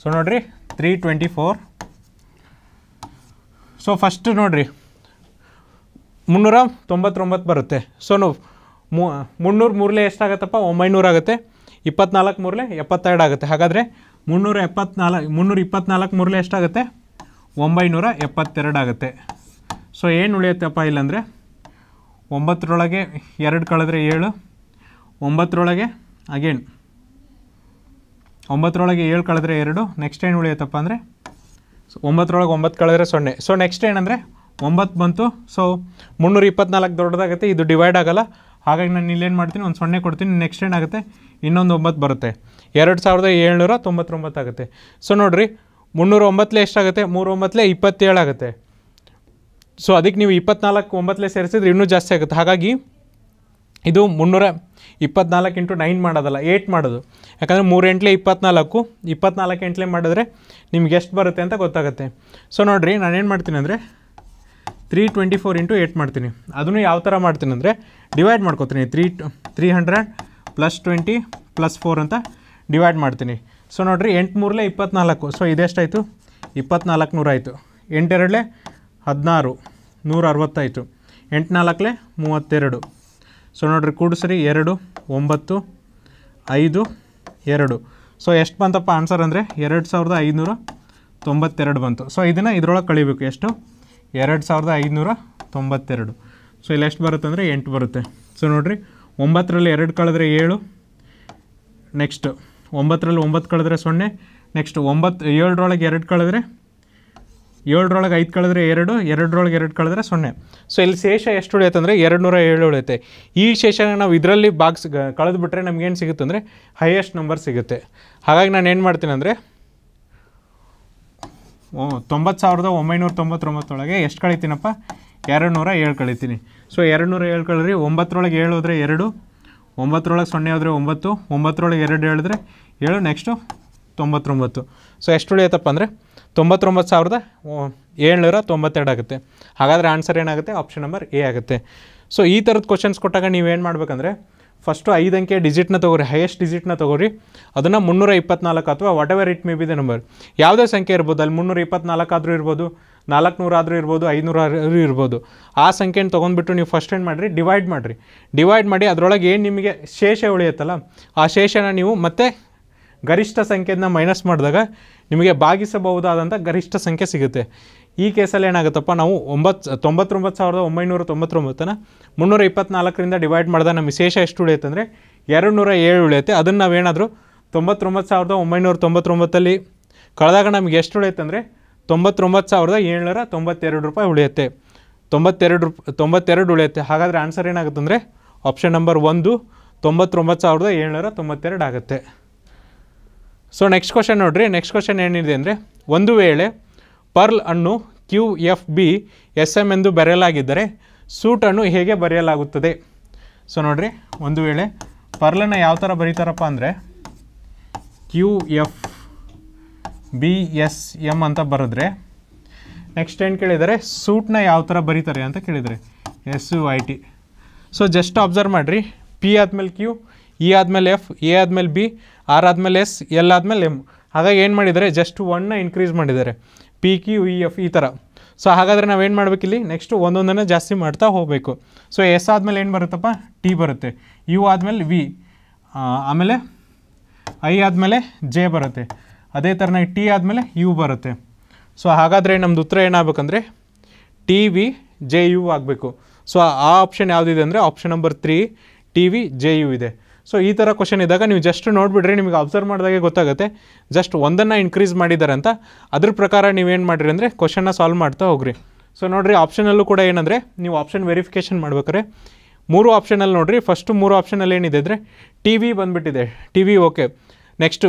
[SPEAKER 1] ಸೊ ನೋಡಿರಿ three twenty four so first ನೋಡಿರಿ ಮುನ್ನೂರ ತೊಂಬತ್ತೊಂಬತ್ತು ಬರುತ್ತೆ ಸೊ ಮು ಮುನ್ನೂರು ಮೂರಲೇ ಎಷ್ಟಾಗತ್ತಪ್ಪ ಒಂಬೈನೂರಾಗುತ್ತೆ ಇಪ್ಪತ್ನಾಲ್ಕು ಮೂರಲೆ ಎಪ್ಪತ್ತೆರಡು ಆಗುತ್ತೆ ಹಾಗಾದರೆ ಮುನ್ನೂರ ಎಪ್ಪತ್ನಾಲ್ಕು ಮುನ್ನೂರ ಇಪ್ಪತ್ನಾಲ್ಕು ಮೂರಲೆ ಎಷ್ಟಾಗುತ್ತೆ ಒಂಬೈನೂರ ಎಪ್ಪತ್ತೆರಡು ಆಗುತ್ತೆ ಸೊ ಏನು ಉಳಿಯುತ್ತಪ್ಪ ಇಲ್ಲಾಂದರೆ ಒಂಬತ್ತರೊಳಗೆ ಎರಡು ಕಳೆದ್ರೆ ಏಳು ಒಂಬತ್ತರೊಳಗೆ ಅಗೇನ್ ಒಂಬತ್ತರೊಳಗೆ ಏಳು ಕಳೆದ್ರೆ ಎರಡು ನೆಕ್ಸ್ಟ್ ಏನು ಉಳಿಯುತ್ತಪ್ಪ ಅಂದರೆ ಸೊ ಒಂಬತ್ತರೊಳಗೆ ಒಂಬತ್ತು ಕಳೆದ್ರೆ ಸೊನ್ನೆ ಸೊ ನೆಕ್ಸ್ಟ್ ಏನಂದರೆ ಒಂಬತ್ತು ಬಂತು ಸೊ ಮುನ್ನೂರ ಇಪ್ಪತ್ನಾಲ್ಕು ದೊಡ್ಡದಾಗುತ್ತೆ ಇದು ಡಿವೈಡ್ ಆಗೋಲ್ಲ ಹಾಗಾಗಿ ನಾನು ಇಲ್ಲೇನು ಮಾಡ್ತೀನಿ ಒಂದು ಸೊನ್ನೆ ಕೊಡ್ತೀನಿ ನೆಕ್ಸ್ಟ್ ಏನಾಗುತ್ತೆ ಇನ್ನೊಂದು ಒಂಬತ್ತು ಬರುತ್ತೆ ಎರಡು ಸಾವಿರದ ಏಳ್ನೂರ ತೊಂಬತ್ತೊಂಬತ್ತಾಗುತ್ತೆ ಸೊ ನೋಡಿರಿ ಮುನ್ನೂರ ಒಂಬತ್ತಲೇ ಎಷ್ಟಾಗುತ್ತೆ ಮೂರು ಒಂಬತ್ತಲೇ ಇಪ್ಪತ್ತೇಳು ಆಗುತ್ತೆ ಸೊ ಅದಕ್ಕೆ ನೀವು ಇಪ್ಪತ್ನಾಲ್ಕು ಒಂಬತ್ತಲೇ ಸೇರಿಸಿದ್ರೆ ಇನ್ನೂ ಜಾಸ್ತಿ ಆಗುತ್ತೆ ಹಾಗಾಗಿ ಇದು ಮುನ್ನೂರ ಇಪ್ಪತ್ನಾಲ್ಕು ಇಂಟು ನೈನ್ ಮಾಡೋದಲ್ಲ ಏಯ್ಟ್ ಮಾಡೋದು ಯಾಕಂದರೆ ಮೂರು ಎಂಟ್ಲೆ ಇಪ್ಪತ್ನಾಲ್ಕು ಇಪ್ಪತ್ನಾಲ್ಕು ಎಂಟ್ಲೆ ಮಾಡಿದ್ರೆ ನಿಮ್ಗೆ ಎಷ್ಟು ಬರುತ್ತೆ ಅಂತ ಗೊತ್ತಾಗುತ್ತೆ ಸೊ ನೋಡಿರಿ ನಾನೇನು ಮಾಡ್ತೀನಿ ಅಂದರೆ three twenty four into eight ಮಾಡ್ತೀನಿ ಅದನ್ನು ಯಾವ ಥರ ಮಾಡ್ತೀನಿ ಅಂದರೆ ಡಿವೈಡ್ ಮಾಡ್ಕೋತೀನಿ three two three hundred plus twenty plus four ಅಂತ ಡಿವೈಡ್ ಮಾಡ್ತೀನಿ ಸೊ ನೋಡಿರಿ ಮೂರಲೇ ಇಪ್ಪತ್ನಾಲ್ಕು ಸೊ ಇದೆಷ್ಟಾಯಿತು ಇಪ್ಪತ್ನಾಲ್ಕು ನೂರಾಯಿತು ಎಂಟೆರಡಲೇ ಹದಿನಾರು ನೂರ ಅರವತ್ತಾಯಿತು ಎಂಟುನಾಲ್ಕಲೇ ಮೂವತ್ತೆರಡು ಸೊ ನೋಡಿರಿ ಕೂಡಿಸ್ರಿ ಎರಡು ಒಂಬತ್ತು ಐದು ಎರಡು ಸೊ ಎಷ್ಟು ಬಂತಪ್ಪ ಆನ್ಸರ್ ಅಂದರೆ ಎರಡು ಸಾವಿರದ ಐದುನೂರ ತೊಂಬತ್ತೆರಡು ಬಂತು ಸೊ ಇದನ್ನು ಇದರೊಳಗೆ ಕಳಿಬೇಕು ಎಷ್ಟು ಎರಡು ಸಾವಿರದ ಐದುನೂರ ತೊಂಬತ್ತೆರಡು ಸೊ ಇಲ್ಲಿ ಎಷ್ಟು ಬರುತ್ತೆ ಅಂದರೆ ಎಂಟು ಬರುತ್ತೆ ಸೊ ನೋಡಿರಿ ಒಂಬತ್ತರಲ್ಲಿ ಎರಡು ಕಳೆದ್ರೆ ಏಳು ನೆಕ್ಸ್ಟ್ ಒಂಬತ್ತರಲ್ಲಿ ಒಂಬತ್ತು ಕಳೆದ್ರೆ ಸೊನ್ನೆ ನೆಕ್ಸ್ಟ್ ಒಂಬತ್ತು ಏಳರೊಳಗೆ ಎರಡು ಕಳೆದ್ರೆ ಏಳರೊಳಗೆ ಐದು ಕಳೆದ್ರೆ ಎರಡು ಎರಡರೊಳಗೆ ಎರಡು ಕಳೆದ್ರೆ ಸೊನ್ನೆ ಸೊ ಇಲ್ಲಿ ಶೇಷ ಎಷ್ಟು ಉಳಿಯುತ್ತೆ ಅಂದರೆ ಎರಡು ನೂರ ಏಳು ಉಳಿಯುತ್ತೆ ಈ ಶೇಷನ ನಾವು ಇದರಲ್ಲಿ ಬಾಕ್ಸ್ ಕಳೆದುಬಿಟ್ರೆ ನಮಗೇನು ಸಿಗುತ್ತೆ ಅಂದರೆ ಹೈಯೆಸ್ಟ್ ನಂಬರ್ ಸಿಗುತ್ತೆ ಹಾಗಾಗಿ ನಾನು ಏನು ಮಾಡ್ತೀನಿ ಅಂದರೆ ತೊಂಬತ್ತು ಸಾವಿರದ ಒಂಬೈನೂರ ತೊಂಬತ್ತೊಂಬತ್ತರೊಳಗೆ ಎಷ್ಟು ಕಳಿತೀನಪ್ಪ ಎರಡು ನೂರ ಏಳು ಕಳಿತೀನಿ ಸೊ ಎರಡು ನೂರ ಏಳು ಕಳೀರಿ ಒಂಬತ್ತರೊಳಗೆ ಏಳು ಹೋದರೆ ಎರಡು ಒಂಬತ್ತರೊಳಗೆ ಸೊನ್ನೆ ಹೋದರೆ ಒಂಬತ್ತು ಒಂಬತ್ತರೊಳಗೆ ಎರಡು ಹೇಳಿದ್ರೆ ಏಳು ನೆಕ್ಸ್ಟು ತೊಂಬತ್ತೊಂಬತ್ತು ಸೊ ಎಷ್ಟು ಉಳಿಯುತ್ತಪ್ಪ ಅಂದರೆ ತೊಂಬತ್ತೊಂಬತ್ತು ಸಾವಿರದ ಏಳ್ನೂರ ತೊಂಬತ್ತೆರಡು ಆಗುತ್ತೆ ಹಾಗಾದರೆ ಆನ್ಸರ್ ಏನಾಗುತ್ತೆ ಆಪ್ಷನ್ ನಂಬರ್ ಎ ಆಗುತ್ತೆ ಸೊ ಈ ಥರದ ಕ್ವಶನ್ಸ್ ಕೊಟ್ಟಾಗ ನೀವೇನು ಮಾಡಬೇಕಂದ್ರೆ ಫಸ್ಟು ಐದು ಅಂಕೆ ಡಿಜಿಟ್ನ ತಗೋರಿ ಹೈಯೆಸ್ಟ್ ಡಿಜಿಟ್ನ ತೊಗೊರಿ ಅದನ್ನು ಮುನ್ನೂರ ಇಪ್ಪತ್ನಾಲ್ಕು ಅಥವಾ whatever it may be the number ಯಾವುದೇ ಸಂಖ್ಯೆ ಇರ್ಬೋದು ಅಲ್ಲಿ ಮುನ್ನೂರ ಇಪ್ಪತ್ನಾಲ್ಕು ಆದರೂ ಇರ್ಬೋದು ನಾಲ್ಕುನೂರು ಆದರೂ ಇರ್ಬೋದು ಐನೂರಾದ್ರೂ ಇರ್ಬೋದು ಆ ಸಂಖ್ಯೆನ ತೊಗೊಂಡ್ಬಿಟ್ಟು ನೀವು ಫಸ್ಟ್ ಏನು ಮಾಡಿರಿ ಡಿವೈಡ್ ಮಾಡಿರಿ ಡಿವೈಡ್ ಮಾಡಿ ಅದರೊಳಗೆ ಏನು ನಿಮಗೆ ಶೇಷ ಉಳಿಯುತ್ತಲ್ಲ ಆ ಶೇಷನ ನೀವು ಮತ್ತೆ ಗರಿಷ್ಠ ಸಂಖ್ಯೆನ ಮೈನಸ್ ಮಾಡಿದಾಗ ನಿಮಗೆ ಭಾಗಿಸಬಹುದಾದಂಥ ಗರಿಷ್ಠ ಸಂಖ್ಯೆ ಸಿಗುತ್ತೆ ಈ ಕೇಸಲ್ಲಿ ಏನಾಗುತ್ತಪ್ಪ ನಾವು ಒಂಬತ್ತು ತೊಂಬತ್ತೊಂಬತ್ತು ಸಾವಿರದ ಒಂಬೈನೂರ ತೊಂಬತ್ತೊಂಬತ್ತನ್ನು ಮುನ್ನೂರ ಇಪ್ಪತ್ತ್ನಾಲ್ಕರಿಂದ ಡಿವೈಡ್ ಮಾಡಿದ ನಮಗೆ ಶೇಷ ಎಷ್ಟು ಉಳಿಯುತ್ತೆ ಅಂದರೆ ಎರಡು ನೂರ ಏಳು ಉಳಿಯುತ್ತೆ ಅದನ್ನು ನಾವೇನಾದರೂ ತೊಂಬತ್ತೊಂಬತ್ತು ಸಾವಿರದ ಒಂಬೈನೂರ ತೊಂಬತ್ತೊಂಬತ್ತಲ್ಲಿ ಕಳೆದಾಗ ನಮಗೆ ಎಷ್ಟು ಉಳಿಯುತ್ತೆ ಅಂದರೆ ತೊಂಬತ್ತೊಂಬತ್ತು ಸಾವಿರದ ಏಳ್ನೂರ ತೊಂಬತ್ತೆರಡು ರೂಪಾಯಿ ಉಳಿಯುತ್ತೆ ತೊಂಬತ್ತೆರಡು ರೂಪ್ ತೊಂಬತ್ತೆರಡು ಉಳಿಯುತ್ತೆ ಹಾಗಾದರೆ ಆನ್ಸರ್ ಏನಾಗುತ್ತೆ ಅಂದರೆ ಆಪ್ಷನ್ ನಂಬರ್ ಒಂದು ತೊಂಬತ್ತೊಂಬತ್ತು ಸಾವಿರದ ಏಳ್ನೂರ ತೊಂಬತ್ತೆರಡು ಆಗುತ್ತೆ ಸೊ ನೆಕ್ಸ್ಟ್ ಕ್ವಶನ್ ನೋಡಿರಿ ನೆಕ್ಸ್ಟ್ ಕ್ವಶನ್ ಏನಿದೆ ಅಂದರೆ ಒಂದು ವೇಳೆ ಪರ್ಲ್ ಅನ್ನು Q F B S M ಎಂದು ಬರೆಯಲಾಗಿದ್ದರೆ ಸೂಟನ್ನು ಹೇಗೆ ಬರೆಯಲಾಗುತ್ತದೆ ಸೊ ನೋಡಿರಿ ಒಂದು ವೇಳೆ ಪರ್ಲನ್ನು ಯಾವ ಥರ ಬರೀತಾರಪ್ಪ ಅಂದರೆ Q F B S M ಅಂತ ಬರೆದ್ರೆ ನೆಕ್ಸ್ಟ್ ಏನು ಕೇಳಿದರೆ ಸೂಟ್ನ ಯಾವ ಥರ ಬರೀತಾರೆ ಅಂತ ಕೇಳಿದರೆ S U I T so just observe ಮಾಡಿರಿ ಪಿ ಆದಮೇಲೆ ಕ್ಯೂ ಇ e ಆದಮೇಲೆ ಎಫ್ ಎ ಆದಮೇಲೆ ಬಿ ಆರ್ ಆದಮೇಲೆ ಎಸ್ ಎಲ್ ಆದಮೇಲೆ ಎಮ್ ಹಾಗಾಗಿ ಏನು ಮಾಡಿದರೆ ಜಸ್ಟ್ ಒನ್ನ ಇನ್ಕ್ರೀಸ್ ಮಾಡಿದ್ದಾರೆ ಪಿ ಕ್ಯೂ ಇ ಎಫ್ ಈ ಥರ ಸೊ ಹಾಗಾದರೆ ನಾವೇನು ಇಲ್ಲಿ ನೆಕ್ಸ್ಟು ಒಂದೊಂದನ್ನು ಜಾಸ್ತಿ ಮಾಡ್ತಾ ಹೋಗಬೇಕು ಸೊ ಎಸ್ ಆದಮೇಲೆ ಏನು ಬರುತ್ತಪ್ಪ ಟಿ ಬರುತ್ತೆ ಯು ಆದಮೇಲೆ ವಿ ಆಮೇಲೆ ಐ ಆದಮೇಲೆ ಜೆ ಬರುತ್ತೆ ಅದೇ ಥರನಾಗಿ ಟಿ ಆದಮೇಲೆ ಯು ಬರುತ್ತೆ ಸೊ ಹಾಗಾದರೆ ನಮ್ಮದು ಉತ್ತರ ಏನಾಗಬೇಕಂದ್ರೆ ಟಿ ವಿ ಜೆ ಯು ಆಗಬೇಕು ಸೊ ಆ ಆಪ್ಷನ್ ಯಾವುದಿದೆ ಅಂದರೆ option number three T V J U ಇದೆ ಸೊ ಈ ಥರ ಕ್ವಶನ್ ಇದ್ದಾಗ ನೀವು ಜಸ್ಟ್ ನೋಡಿಬಿಡ್ರಿ ನಿಮಗೆ ಅಬ್ಸರ್ವ್ ಮಾಡಿದಾಗೆ ಗೊತ್ತಾಗುತ್ತೆ ಜಸ್ಟ್ ಒಂದನ್ನು ಇನ್ಕ್ರೀಸ್ ಮಾಡಿದ್ದಾರೆ ಅಂತ ಅದ್ರ ಪ್ರಕಾರ ನೀವೇನು ಮಾಡಿರಿ ಅಂದರೆ ಕ್ವಶನ್ನ ಸಾಲ್ವ್ ಮಾಡ್ತಾ ಹೋಗ್ರಿ ಸೊ ನೋಡಿರಿ ಆಪ್ಷನಲ್ಲೂ ಕೂಡ ಏನಂದರೆ ನೀವು ಆಪ್ಷನ್ ವೆರಿಫಿಕೇಷನ್ ಮಾಡ್ಬೇಕಾದ್ರೆ ಮೂರು ಆಪ್ಷನಲ್ಲಿ ನೋಡಿರಿ ಫಸ್ಟು ಮೂರು ಆಪ್ಷನಲ್ಲಿ ಏನಿದೆ ಅಂದರೆ ಟಿ ವಿ ಬಂದುಬಿಟ್ಟಿದೆ T V okay next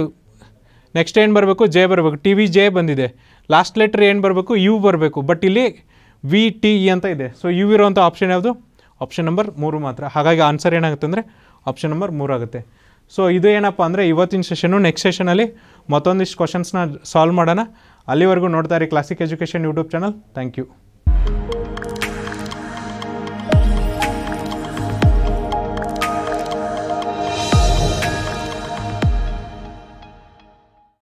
[SPEAKER 1] next ಏನು ಬರಬೇಕು ಜೆ ಬರಬೇಕು ಟಿ ವಿ ಜೆ ಬಂದಿದೆ ಲಾಸ್ಟ್ ಲೆಟ್ರ್ ಏನು ಬರಬೇಕು ಯು ಬರಬೇಕು ಬಟ್ ಇಲ್ಲಿ ವಿ ಟಿ ಇ ಅಂತ ಇದೆ ಸೊ ಯು ಇರೋವಂಥ ಆಪ್ಷನ್ ಯಾವುದು ಆಪ್ಷನ್ ನಂಬರ್ ಮೂರು ಮಾತ್ರ ಹಾಗಾಗಿ ಆನ್ಸರ್ ಏನಾಗುತ್ತೆ ಅಂದರೆ ಆಪ್ಷನ್ ನಂಬರ್ ಮೂರು ಆಗುತ್ತೆ ಸೊ ಇದು ಏನಪ್ಪ ಅಂದರೆ ಇವತ್ತಿನ ಸೆಷನು ನೆಕ್ಸ್ಟ್ ಸೆಷನಲ್ಲಿ ಮತ್ತೊಂದಿಷ್ಟು ಕ್ವಶನ್ಸ್ನ ಸಾಲ್ವ್ ಮಾಡೋಣ ಅಲ್ಲಿವರೆಗೂ ನೋಡ್ತಾ ಇರಿ classic education YouTube channel thank you